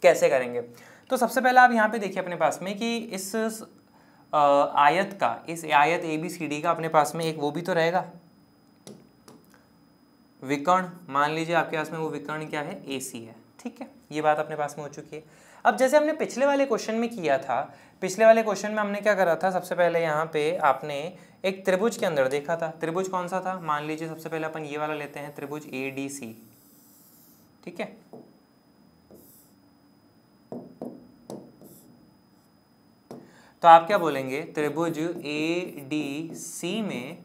कैसे करेंगे तो सबसे पहले आप यहाँ पे देखिए अपने पास में कि इस आयत का इस आयत ए बी सी डी का अपने पास में एक वो भी तो रहेगा विकर्ण मान लीजिए आपके पास में वो विकर्ण क्या है ए सी है ठीक है ये बात अपने पास में हो चुकी है अब जैसे हमने पिछले वाले क्वेश्चन में किया था पिछले वाले क्वेश्चन में हमने क्या करा था सबसे पहले यहाँ पे आपने एक त्रिभुज के अंदर देखा था त्रिभुज कौन सा था मान लीजिए सबसे पहले अपन ये वाला लेते हैं त्रिभुज ए डी सी ठीक है तो आप क्या बोलेंगे त्रिभुज ए डी सी में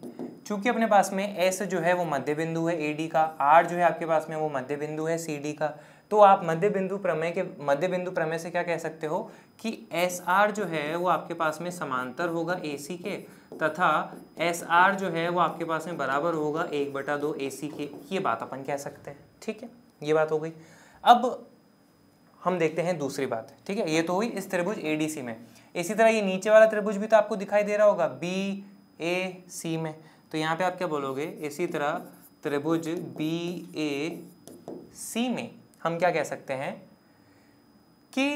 चूंकि अपने पास में एस जो है वो मध्य बिंदु है ए डी का आर जो है आपके पास में वो मध्य बिंदु है सी डी का तो आप मध्य बिंदु प्रमेय के मध्य बिंदु प्रमेय से क्या कह सकते हो कि एस आर जो है वो आपके पास में समांतर होगा ए सी के तथा एस आर जो है वो आपके पास में बराबर होगा एक बटा दो ए सी के ये बात अपन कह सकते हैं ठीक है ये बात हो गई अब हम देखते हैं दूसरी बात ठीक है ये तो हुई इस त्रिभुज ए में इसी तरह ये नीचे वाला त्रिभुज भी तो आपको दिखाई दे रहा होगा बी ए सी में तो यहाँ पे आप क्या बोलोगे इसी तरह त्रिभुज बी ए सी में हम क्या कह सकते हैं कि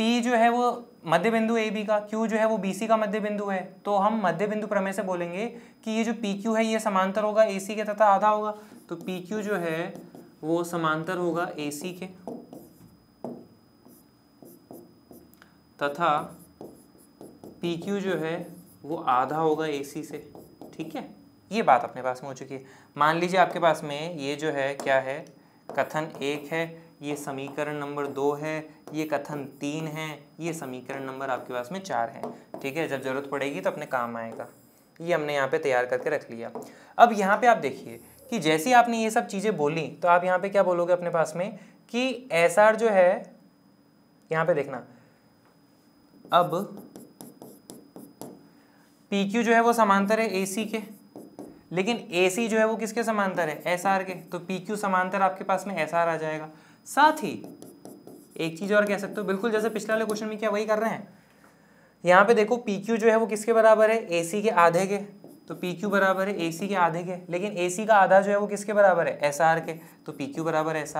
P जो है वो मध्य बिंदु ए का Q जो है वो BC का मध्य बिंदु है तो हम मध्य बिंदु प्रमेय से बोलेंगे कि ये जो PQ है ये समांतर होगा AC के तथा आधा होगा तो PQ जो है वो समांतर होगा AC के तथा PQ जो है वो आधा होगा AC से ठीक है ये बात अपने पास में हो चुकी है मान लीजिए आपके पास में ये जो है क्या है कथन एक है ये समीकरण नंबर दो है ये कथन तीन है ये समीकरण नंबर आपके पास में चार है ठीक है जब ज़रूरत पड़ेगी तो अपने काम आएगा ये हमने यहाँ पे तैयार करके रख लिया अब यहाँ पे आप देखिए कि जैसे आपने ये सब चीज़ें बोली तो आप यहाँ पे क्या बोलोगे अपने पास में कि एस जो है यहाँ पे देखना अब पी जो है वो समांतर है ए के लेकिन ए जो है वो किसके समांतर है एस के तो पी क्यू समांतर आपके पास में एस आ जाएगा साथ ही एक चीज़ और कह सकते हो बिल्कुल जैसे पिछले वाले क्वेश्चन में क्या वही कर रहे हैं यहाँ पे देखो पी क्यू जो है वो किसके बराबर है ए के आधे के तो पी क्यू बराबर है ए के आधे के लेकिन ए का आधा जो है वो किसके बराबर है एस के तो पी क्यू बराबर एस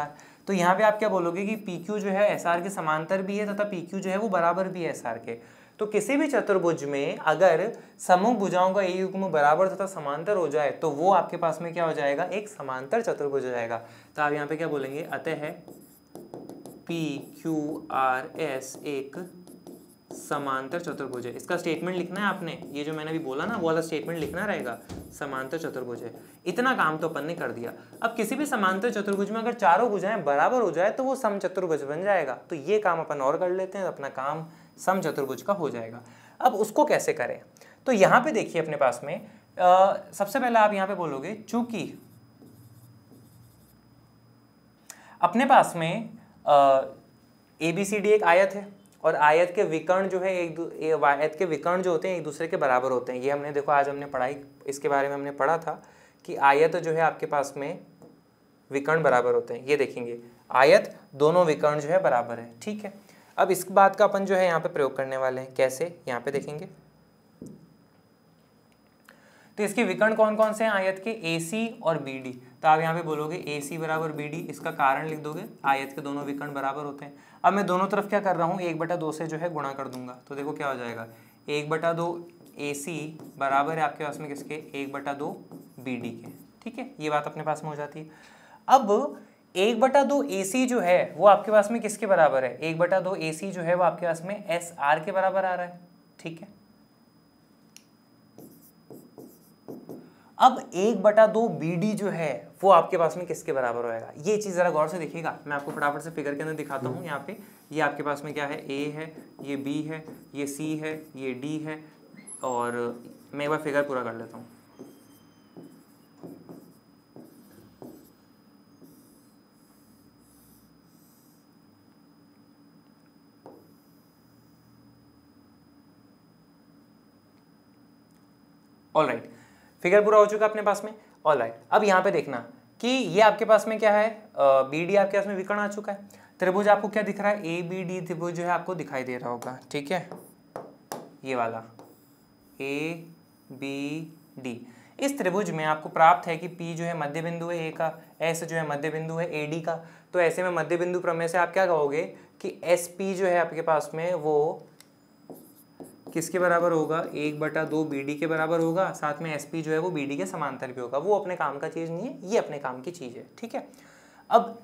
तो यहाँ पे आप क्या बोलोगे कि पी क्यू जो है एस के समांतर भी है तथा पी क्यू जो है वो बराबर भी है एस के तो किसी भी चतुर्भुज में अगर समूह भुजाओं का एक युग्म बराबर तथा समांतर हो जाए तो वो आपके पास में क्या हो जाएगा एक समांतर चतुर्भुज हो जाएगा तो आप यहाँ पे क्या बोलेंगे अतः है पी क्यू आर एस एक समांतर चतुर्भुज है इसका स्टेटमेंट लिखना है आपने ये जो मैंने अभी बोला ना वो वाला स्टेटमेंट लिखना रहेगा समांतर चतुर्भुज है इतना काम तो अपन ने कर दिया अब किसी भी समांतर चतुर्भुज में अगर चारों भुजाएं बराबर हो जाए तो वो सम चतुर्भुज बन जाएगा तो ये काम अपन और कर लेते हैं अपना काम सम चतुर्भुज का हो जाएगा अब उसको कैसे करें तो यहाँ पे देखिए अपने पास में आ, सबसे पहले आप यहाँ पे बोलोगे चूंकि अपने पास में ए बी सी डी एक आयत है और आयत के विकर्ण जो है एक आयत के विकर्ण जो होते हैं एक दूसरे के बराबर होते हैं ये हमने देखो आज हमने पढ़ाई इसके बारे में हमने पढ़ा था कि आयत जो है आपके पास में विकर्ण बराबर होते हैं ये देखेंगे आयत दोनों विकर्ण जो है बराबर है ठीक है अब इस बात का अपन जो है यहाँ पे प्रयोग करने वाले हैं कैसे यहाँ पे देखेंगे तो इसके विकर्ण कौन कौन से हैं आयत के ए सी और बी डी तो आप यहाँ पे बोलोगे ए सी बराबर बी डी इसका कारण लिख दोगे आयत के दोनों विकर्ण बराबर होते हैं अब मैं दोनों तरफ क्या कर रहा हूँ एक बटा दो से जो है गुणा कर दूंगा तो देखो क्या हो जाएगा एक बटा दो ए सी बराबर है आपके पास में किसके एक बटा दो बी डी के ठीक है ये बात अपने पास में हो जाती है अब एक बटा दो ए सी जो है वो आपके पास में किसके बराबर है एक बटा दो ए सी जो है वो आपके पास में एस आर के बराबर आ रहा है ठीक है अब एक बटा दो बी डी जो है वो आपके पास में किसके बराबर होएगा ये चीज़ ज़रा गौर से देखिएगा मैं आपको फटाफट से फिगर के अंदर दिखाता हूँ हम्म। यहाँ पे ये आपके पास में क्या है ए है ये बी है ये सी है ये डी है और मैं एक बार फिगर पूरा कर लेता हूँ ऑल राइट फिगर पूरा हो चुका अपने पास में ऑल राइट right. अब यहाँ पे देखना कि ये आपके पास में क्या है बी डी आपके पास में विकर्ण आ चुका है त्रिभुज आपको क्या दिख रहा है ए बी डी त्रिभुज जो है आपको दिखाई दे रहा होगा ठीक है ये वाला ए बी डी इस त्रिभुज में आपको प्राप्त है कि पी जो है मध्य बिंदु है ए का एस जो है मध्य बिंदु है ए डी का तो ऐसे में मध्य बिंदु प्रमेय से आप क्या कहोगे कि एस पी जो है आपके पास में वो किसके बराबर होगा एक बटा दो बी डी के बराबर होगा साथ में एस पी जो है वो बी डी के समांतर भी होगा वो अपने काम का चीज़ नहीं है ये अपने काम की चीज़ है ठीक है अब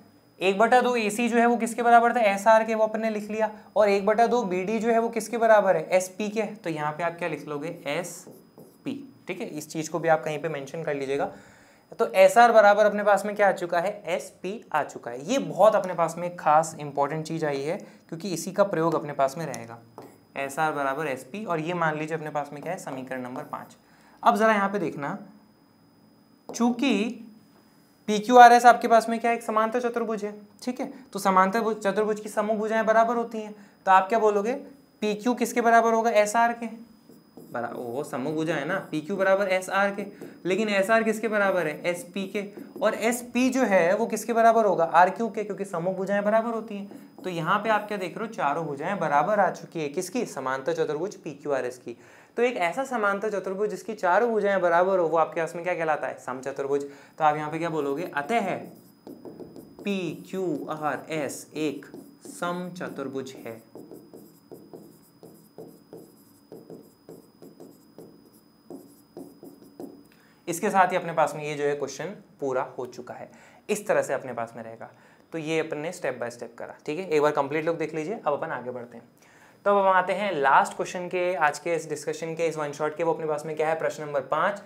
एक बटा दो ए सी जो है वो किसके बराबर था एस आर के वो अपने लिख लिया और एक बटा दो बी डी जो है वो किसके बराबर है एस पी के तो यहाँ पे आप क्या लिख लोगे एस पी ठीक है इस चीज़ को भी आप कहीं पे मेंशन कर लीजिएगा तो एस आर बराबर अपने पास में क्या आ चुका है एस पी आ चुका है ये बहुत अपने पास में खास इंपॉर्टेंट चीज़ आई है क्योंकि इसी का प्रयोग अपने पास में रहेगा एस आर बराबर एस पी और ये मान लीजिए अपने पास में क्या है समीकरण नंबर पाँच अब ज़रा यहाँ पे देखना चूंकि पी क्यू आर एस आपके पास में क्या है एक समांतर चतुर्भुज है ठीक है तो समांतर चतुर्भुज की समूह भुजाएं बराबर होती हैं तो आप क्या बोलोगे पी क्यू किसके बराबर होगा एस आर के वो समभुजा है ना पी क्यू बराबर एस आर के लेकिन एस आर किसके बराबर है एस पी के और एस पी जो है वो किसके बराबर होगा आर क्यू के क्योंकि समभुजाएं बराबर होती हैं तो यहाँ पे आप क्या देख रहे हो चारों भुजाएं बराबर आ चुकी है किसकी समांतर चतुर्भुज पी क्यू आर एस की तो एक ऐसा समांतर चतुर्भुज जिसकी चारों भुजाएं बराबर हो वो आपके पास में क्या कहलाता है सम चतुर्भुज तो आप यहाँ पे क्या बोलोगे अतः है पी क्यू आर एस एक सम चतुर्भुज है इसके साथ ही अपने पास में ये जो है क्वेश्चन पूरा हो चुका है इस तरह से अपने पास में रहेगा तो ये अपन ने स्टेप बाय स्टेप करा ठीक है एक बार कंप्लीट लोग देख लीजिए अब अपन आगे बढ़ते हैं तो अब हम आते हैं लास्ट क्वेश्चन के आज के इस डिस्कशन के इस वन शॉट के वो अपने पास में क्या है प्रश्न नंबर पाँच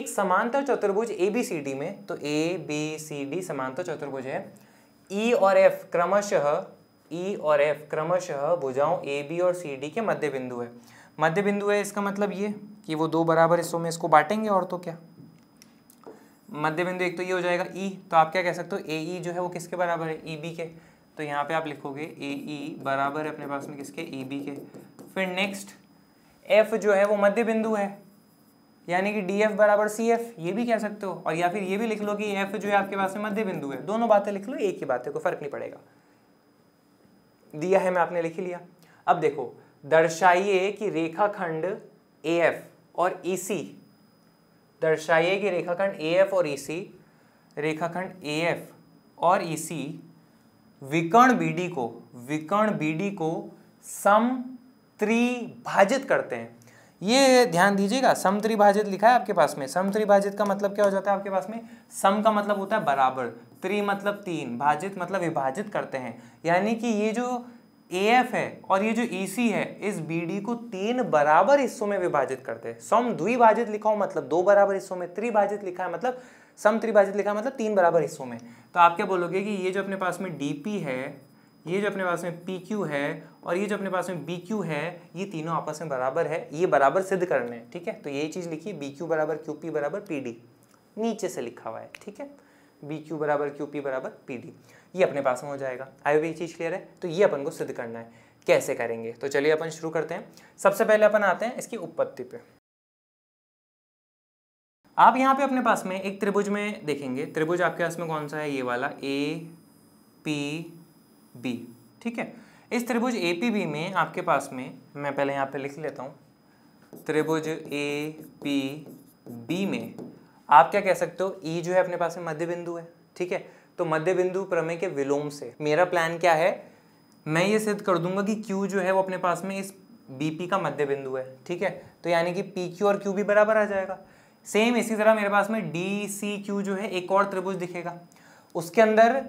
एक समांतर चतुर्भुज ए बी सी डी में तो ए बी सी डी समांतर चतुर्भुज है ई e और एफ क्रमशः ई e और एफ क्रमशः भुजाओं ए बी और सी डी के मध्य बिंदु है मध्य बिंदु है इसका मतलब ये कि वो दो बराबर हिस्सों में इसको बांटेंगे और तो क्या मध्य बिंदु एक तो ये हो जाएगा ई e, तो आप क्या कह सकते हो ए ई e जो है वो किसके बराबर है ई e बी के तो यहाँ पे आप लिखोगे ए ई बराबर है अपने पास में किसके ई बी के फिर नेक्स्ट एफ जो है वो मध्य बिंदु है यानी कि डी एफ बराबर सी एफ ये भी कह सकते हो और या फिर ये भी लिख लो कि एफ जो है आपके पास में मध्य बिंदु है दोनों बातें लिख लो एक ही बात है कोई फर्क नहीं पड़ेगा दिया है मैं आपने लिख लिया अब देखो दर्शाइए कि रेखाखंड ए एफ और ई सी दर्शाइए कि रेखाखंड ए एफ और ई रेखाखंड ए एफ और ई e विकर्ण बी डी को विकर्ण बी डी को सम त्रिभाजित करते हैं ये ध्यान दीजिएगा सम त्रिभाजित लिखा है आपके पास में सम त्रिभाजित का मतलब क्या हो जाता है आपके पास में सम का मतलब होता है बराबर त्रि मतलब तीन भाजित मतलब विभाजित करते हैं यानी कि ये जो ए एफ है और ये जो ई e सी है इस बी डी को तीन बराबर हिस्सों में विभाजित करते हैं सम द्विभाजित लिखा हो मतलब दो बराबर हिस्सों में त्रिभाजित लिखा है मतलब सम त्रिभाजित लिखा है मतलब तीन बराबर हिस्सों में तो आप क्या बोलोगे कि ये जो अपने पास में डी पी है ये जो अपने पास में पी क्यू है और ये जो अपने पास में बी क्यू है ये तीनों आपस में बराबर है ये बराबर सिद्ध करने हैं ठीक है तो यही चीज़ लिखिए बी क्यू बराबर क्यू पी बराबर पी डी नीचे से लिखा हुआ है ठीक है बी क्यू बराबर क्यू पी बराबर पी डी ये अपने पास में हो जाएगा आयो भी ये चीज़ क्लियर है तो ये अपन को सिद्ध करना है कैसे करेंगे तो चलिए अपन शुरू करते हैं सबसे पहले अपन आते हैं इसकी उत्पत्ति पे आप यहाँ पे अपने पास में एक त्रिभुज में देखेंगे त्रिभुज आपके पास में कौन सा है ये वाला ए पी बी ठीक है इस त्रिभुज ए पी बी में आपके पास में मैं पहले यहाँ पे लिख लेता हूँ त्रिभुज ए पी बी में आप क्या कह सकते हो ई e जो है अपने पास में मध्य बिंदु है ठीक है तो मध्य बिंदु प्रमेय के विलोम से मेरा प्लान क्या है मैं ये सिद्ध कर दूंगा कि Q जो है वो अपने पास में इस BP का मध्य बिंदु है ठीक है तो यानी कि PQ और Q भी बराबर आ जाएगा सेम इसी तरह मेरे पास में DCQ जो है एक और त्रिभुज दिखेगा उसके अंदर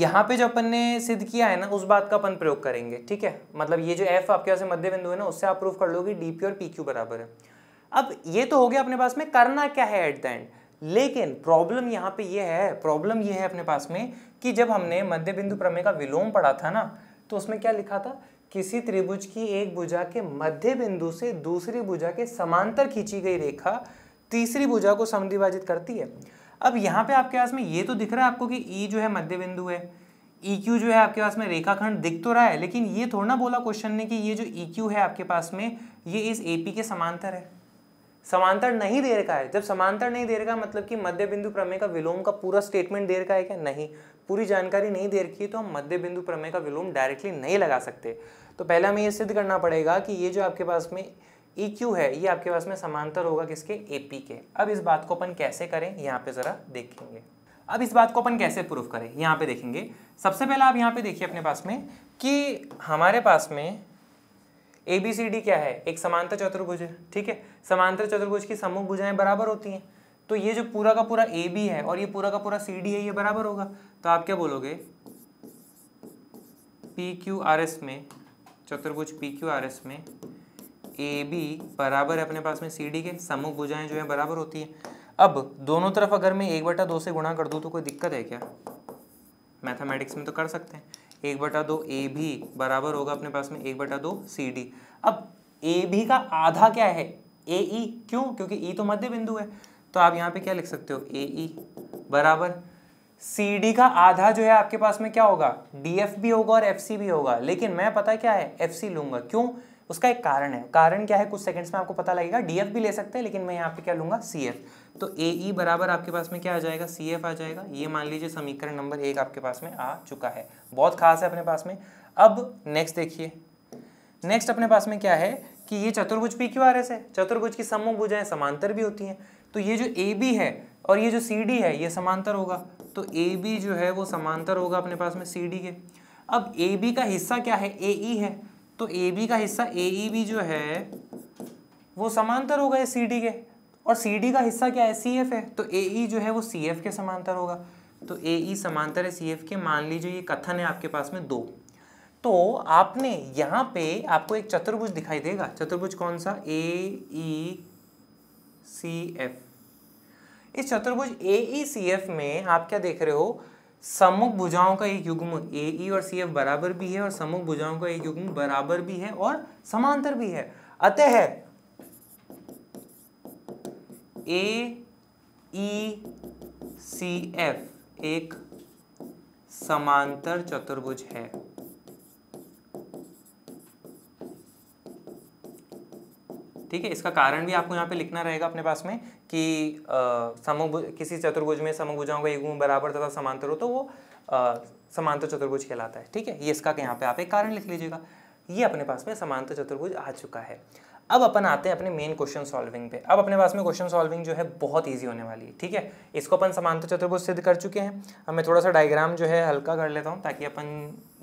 यहाँ पे जो अपन ने सिद्ध किया है ना उस बात का अपन प्रयोग करेंगे ठीक है मतलब ये जो एफ आपके पास मध्य बिंदु है ना उससे आप प्रूफ कर लोगे डी पी और पी क्यू बराबर है अब ये तो हो गया अपने पास में करना क्या है एट द एंड लेकिन प्रॉब्लम यहाँ पे ये है प्रॉब्लम ये है अपने पास में कि जब हमने मध्य बिंदु प्रमेय का विलोम पढ़ा था ना तो उसमें क्या लिखा था किसी त्रिभुज की एक भुजा के मध्य बिंदु से दूसरी भुजा के समांतर खींची गई रेखा तीसरी भुजा को समिभाजित करती है अब यहाँ पे आपके पास में ये तो दिख रहा है आपको कि ई e जो है मध्य बिंदु है ई e क्यू जो है आपके पास में रेखाखंड दिख तो रहा है लेकिन ये थोड़ा ना बोला क्वेश्चन ने कि ये जो ई e क्यू है आपके पास में ये इस ए पी के समांतर है समांतर नहीं दे रखा है जब समांतर नहीं दे रखा मतलब कि मध्य बिंदु प्रमेय का विलोम का पूरा स्टेटमेंट दे रखा है क्या नहीं पूरी जानकारी नहीं दे रखी है तो हम मध्य बिंदु प्रमेय का विलोम डायरेक्टली नहीं लगा सकते तो पहले हमें ये सिद्ध करना पड़ेगा कि ये जो आपके पास में ई e क्यू है ये आपके पास में समांतर होगा किसके ए पी के अब इस बात को अपन कैसे करें यहाँ पे ज़रा देखेंगे अब इस बात को अपन कैसे प्रूव करें यहाँ पे देखेंगे सबसे पहले आप यहाँ पे देखिए अपने पास में कि हमारे पास में ए बी सी डी क्या है एक समांतर चतुर्भुज है ठीक है समांतर चतुर्भुज की समूह भुजाएं बराबर होती हैं तो ये जो पूरा का पूरा ए बी है और ये पूरा का पूरा सी डी है ये बराबर होगा तो आप क्या बोलोगे पी क्यू आर एस में चतुर्भुज पी क्यू आर एस में ए बी बराबर है अपने पास में सी डी के समूह भुजाएं जो है बराबर होती है अब दोनों तरफ अगर मैं एक बटा दो से गुणा कर दूँ तो कोई दिक्कत है क्या मैथमेटिक्स में तो कर सकते हैं एक बटा दो ए भी बराबर होगा अपने पास में एक बटा दो सी डी अब ए भी का आधा क्या है ए ई क्यों क्योंकि ई तो मध्य बिंदु है तो आप यहाँ पे क्या लिख सकते हो ए ई बराबर सी डी का आधा जो है आपके पास में क्या होगा डी एफ भी होगा और एफ सी भी होगा लेकिन मैं पता क्या है एफ सी लूंगा क्यों उसका एक कारण है कारण क्या है कुछ सेकंड्स में आपको पता लगेगा डी एफ भी ले सकते हैं लेकिन मैं यहाँ पे क्या लूंगा सी एफ तो ए ई e बराबर आपके पास में क्या आ जाएगा सी एफ आ जाएगा ये मान लीजिए समीकरण नंबर एक आपके पास में आ चुका है बहुत खास है अपने पास में अब नेक्स्ट देखिए नेक्स्ट अपने पास में क्या है कि ये चतुर्भुज पी क्यू आर एस है चतुर्भुज की समूह भुजाएं समांतर भी होती हैं तो ये जो ए बी है और ये जो सी डी है ये समांतर होगा तो ए बी जो है वो समांतर होगा अपने पास में सी डी के अब ए बी का हिस्सा क्या है ए ई e है तो ए बी का हिस्सा ए ई बी जो है वो समांतर होगा ये सी डी के और सी का हिस्सा क्या है सी है तो ए e जो है वो सी के समांतर होगा तो ए e समांतर है सी के मान लीजिए ये कथन है आपके पास में दो तो आपने यहाँ पे आपको एक चतुर्भुज दिखाई देगा चतुर्भुज कौन सा ए ई सी एफ इस चतुर्भुज ए ई सी एफ में आप क्या देख रहे हो सम्मुख भुजाओं का एक युग्म ए ई e और सी एफ बराबर भी है और सम्मुख भुजाओं का एक युग्म बराबर भी है और समांतर भी है अतः ए ई सी एफ एक समांतर चतुर्भुज है ठीक है इसका कारण भी आपको यहाँ पे लिखना रहेगा अपने पास में कि समूह किसी चतुर्भुज में समभुजाओं का एक गुण बराबर तथा समांतर हो तो वो आ, समांतर चतुर्भुज कहलाता है ठीक है ये इसका यहाँ पे आप एक कारण लिख लीजिएगा ये अपने पास में समांतर चतुर्भुज आ चुका है अब अपन आते हैं अपने मेन क्वेश्चन सॉल्विंग पे अब अपने पास में क्वेश्चन सॉल्विंग जो है बहुत ईजी होने वाली है ठीक है इसको अपन समांतर चतुर्भुज सिद्ध कर चुके हैं अब मैं थोड़ा सा डायग्राम जो है हल्का कर लेता हूँ ताकि अपन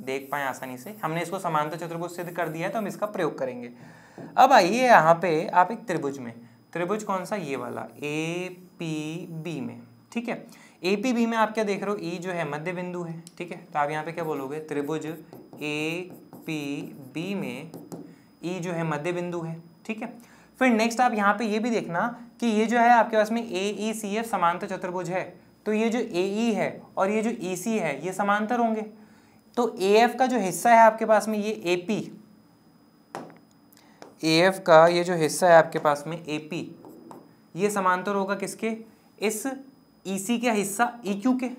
देख पाएँ आसानी से हमने इसको समांतर चतुर्भुज सिद्ध कर दिया है तो हम इसका प्रयोग करेंगे अब आइए यहाँ पे आप एक त्रिभुज में त्रिभुज कौन सा ये वाला ए पी बी में ठीक है ए पी बी में आप क्या देख रहे हो ई e जो है मध्य बिंदु है ठीक है तो आप यहाँ पे क्या बोलोगे त्रिभुज ए पी बी में ई e जो है मध्य बिंदु है ठीक है फिर नेक्स्ट आप यहाँ पे ये भी देखना कि ये जो है आपके पास में ए ई सी एफ समांतर चतुर्भुज है तो ये जो ए ई e है और ये जो ई e, सी है ये समांतर होंगे तो ए एफ का जो हिस्सा है आपके पास में ये ए पी ए एफ का ये जो हिस्सा है आपके पास में ए पी ये समांतर होगा किसके इस ई e, सी का हिस्सा ई क्यू के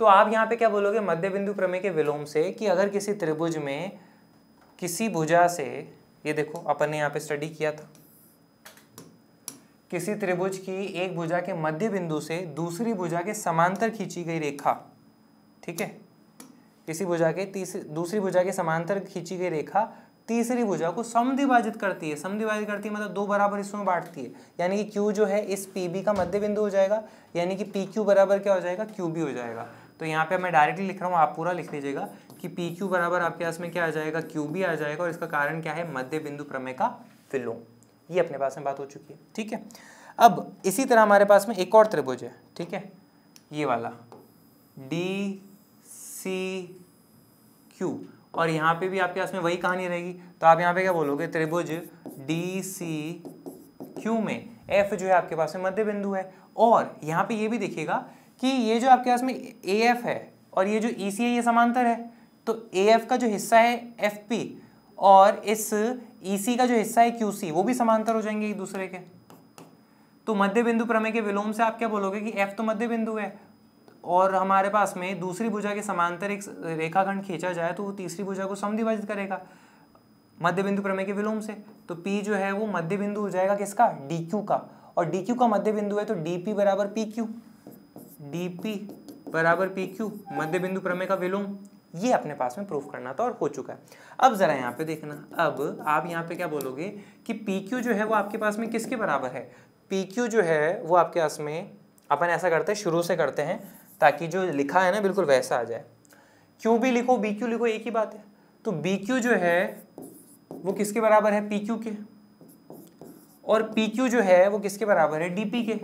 तो आप यहाँ पे क्या बोलोगे मध्य बिंदु प्रमेय के विलोम से कि अगर किसी त्रिभुज में किसी भुजा से ये देखो अपन ने यहाँ पे स्टडी किया था किसी त्रिभुज की एक भुजा के मध्य बिंदु से दूसरी भुजा के समांतर खींची गई रेखा ठीक है किसी भुजा के तीसरी दूसरी भुजा के समांतर खींची गई रेखा तीसरी भुजा को समद्विभाजित करती है समद्विभाजित करती है मतलब दो बराबर हिस्सों में बांटती है यानी कि Q जो है इस PB का मध्य बिंदु हो जाएगा यानी कि PQ बराबर क्या हो जाएगा QB हो जाएगा तो यहाँ पे मैं डायरेक्टली लिख रहा हूँ आप पूरा लिख लीजिएगा कि पी क्यू बराबर आपके पास में क्या आ जाएगा क्यू भी आ जाएगा और इसका कारण क्या है मध्य बिंदु प्रमेय का फिलो ये अपने पास में बात हो चुकी है ठीक है अब इसी तरह हमारे पास में एक और त्रिभुज है ठीक है ये वाला डी सी क्यू और यहाँ पे भी आपके पास में वही कहानी रहेगी तो आप यहाँ पे क्या बोलोगे त्रिभुज डी सी क्यू में एफ जो है आपके पास में मध्य बिंदु है और यहाँ पे ये भी देखिएगा कि ये जो आपके पास में ए एफ है और ये जो ई e सी है ये समांतर है तो ए एफ का जो हिस्सा है एफ पी और इस ई e सी का जो हिस्सा है क्यू सी वो भी समांतर हो जाएंगे एक दूसरे के तो मध्य बिंदु प्रमेय के विलोम से आप क्या बोलोगे कि एफ तो मध्य बिंदु है और हमारे पास में दूसरी भुजा के समांतर एक रेखाखंड खींचा जाए तो वो तीसरी भुजा को समद्विभाजित करेगा मध्य बिंदु प्रमेय के विलोम से तो P जो है वो मध्य बिंदु हो जाएगा किसका DQ का और DQ का मध्य बिंदु है तो DP बराबर PQ DP बराबर PQ मध्य बिंदु प्रमेय का विलोम ये अपने पास में प्रूफ करना था और हो चुका है अब ज़रा यहाँ पे देखना अब आप यहाँ पे क्या बोलोगे कि पी क्यू जो है वो आपके पास में किसके बराबर है पी क्यू जो है वो आपके पास में अपन ऐसा करते हैं शुरू से करते हैं ताकि जो लिखा है ना बिल्कुल वैसा आ जाए क्यू भी लिखो बी क्यू लिखो एक ही बात है तो बी क्यू जो है वो किसके बराबर है पी क्यू के और पी क्यू जो है वो किसके बराबर है डी पी के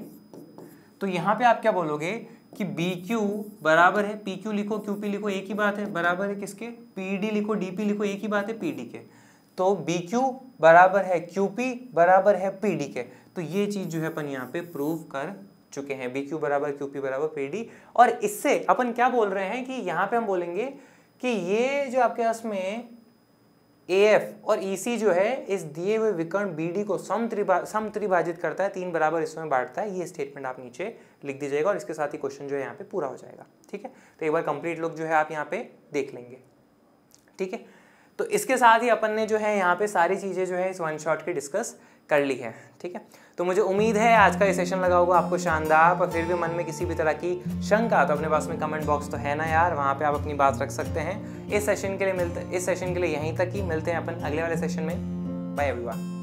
तो यहाँ पे आप क्या बोलोगे कि बी क्यू बराबर है पी क्यू लिखो क्यू पी लिखो एक ही बात है बराबर है किसके पी डी लिखो डी पी लिखो एक ही बात है पी डी के तो बी क्यू बराबर है क्यू पी बराबर है पी डी के तो ये चीज़ जो है अपन यहाँ पे प्रूव कर चुके हैं बी क्यू बराबर क्यू पी बराबर पी डी और इससे अपन क्या बोल रहे हैं कि यहाँ पे हम बोलेंगे कि ये जो आपके पास में ए एफ और ई e सी जो है इस दिए हुए विकर्ण बी डी को सम करता है तीन बराबर इसमें बांटता है ये स्टेटमेंट आप नीचे लिख दीजिएगा और इसके साथ ही क्वेश्चन जो है यहाँ पे पूरा हो जाएगा ठीक है तो एक बार कंप्लीट लुक जो है आप यहाँ पे देख लेंगे ठीक है तो इसके साथ ही अपन ने जो है यहाँ पे सारी चीज़ें जो है इस वन शॉट की डिस्कस कर ली है ठीक है तो मुझे उम्मीद है आज का ये सेशन लगा होगा आपको शानदार पर फिर भी मन में किसी भी तरह की शंका तो अपने पास में कमेंट बॉक्स तो है ना यार वहाँ पे आप अपनी बात रख सकते हैं इस सेशन के लिए मिलते इस सेशन के लिए यहीं तक ही मिलते हैं अपन अगले वाले सेशन में बाय एवरीवन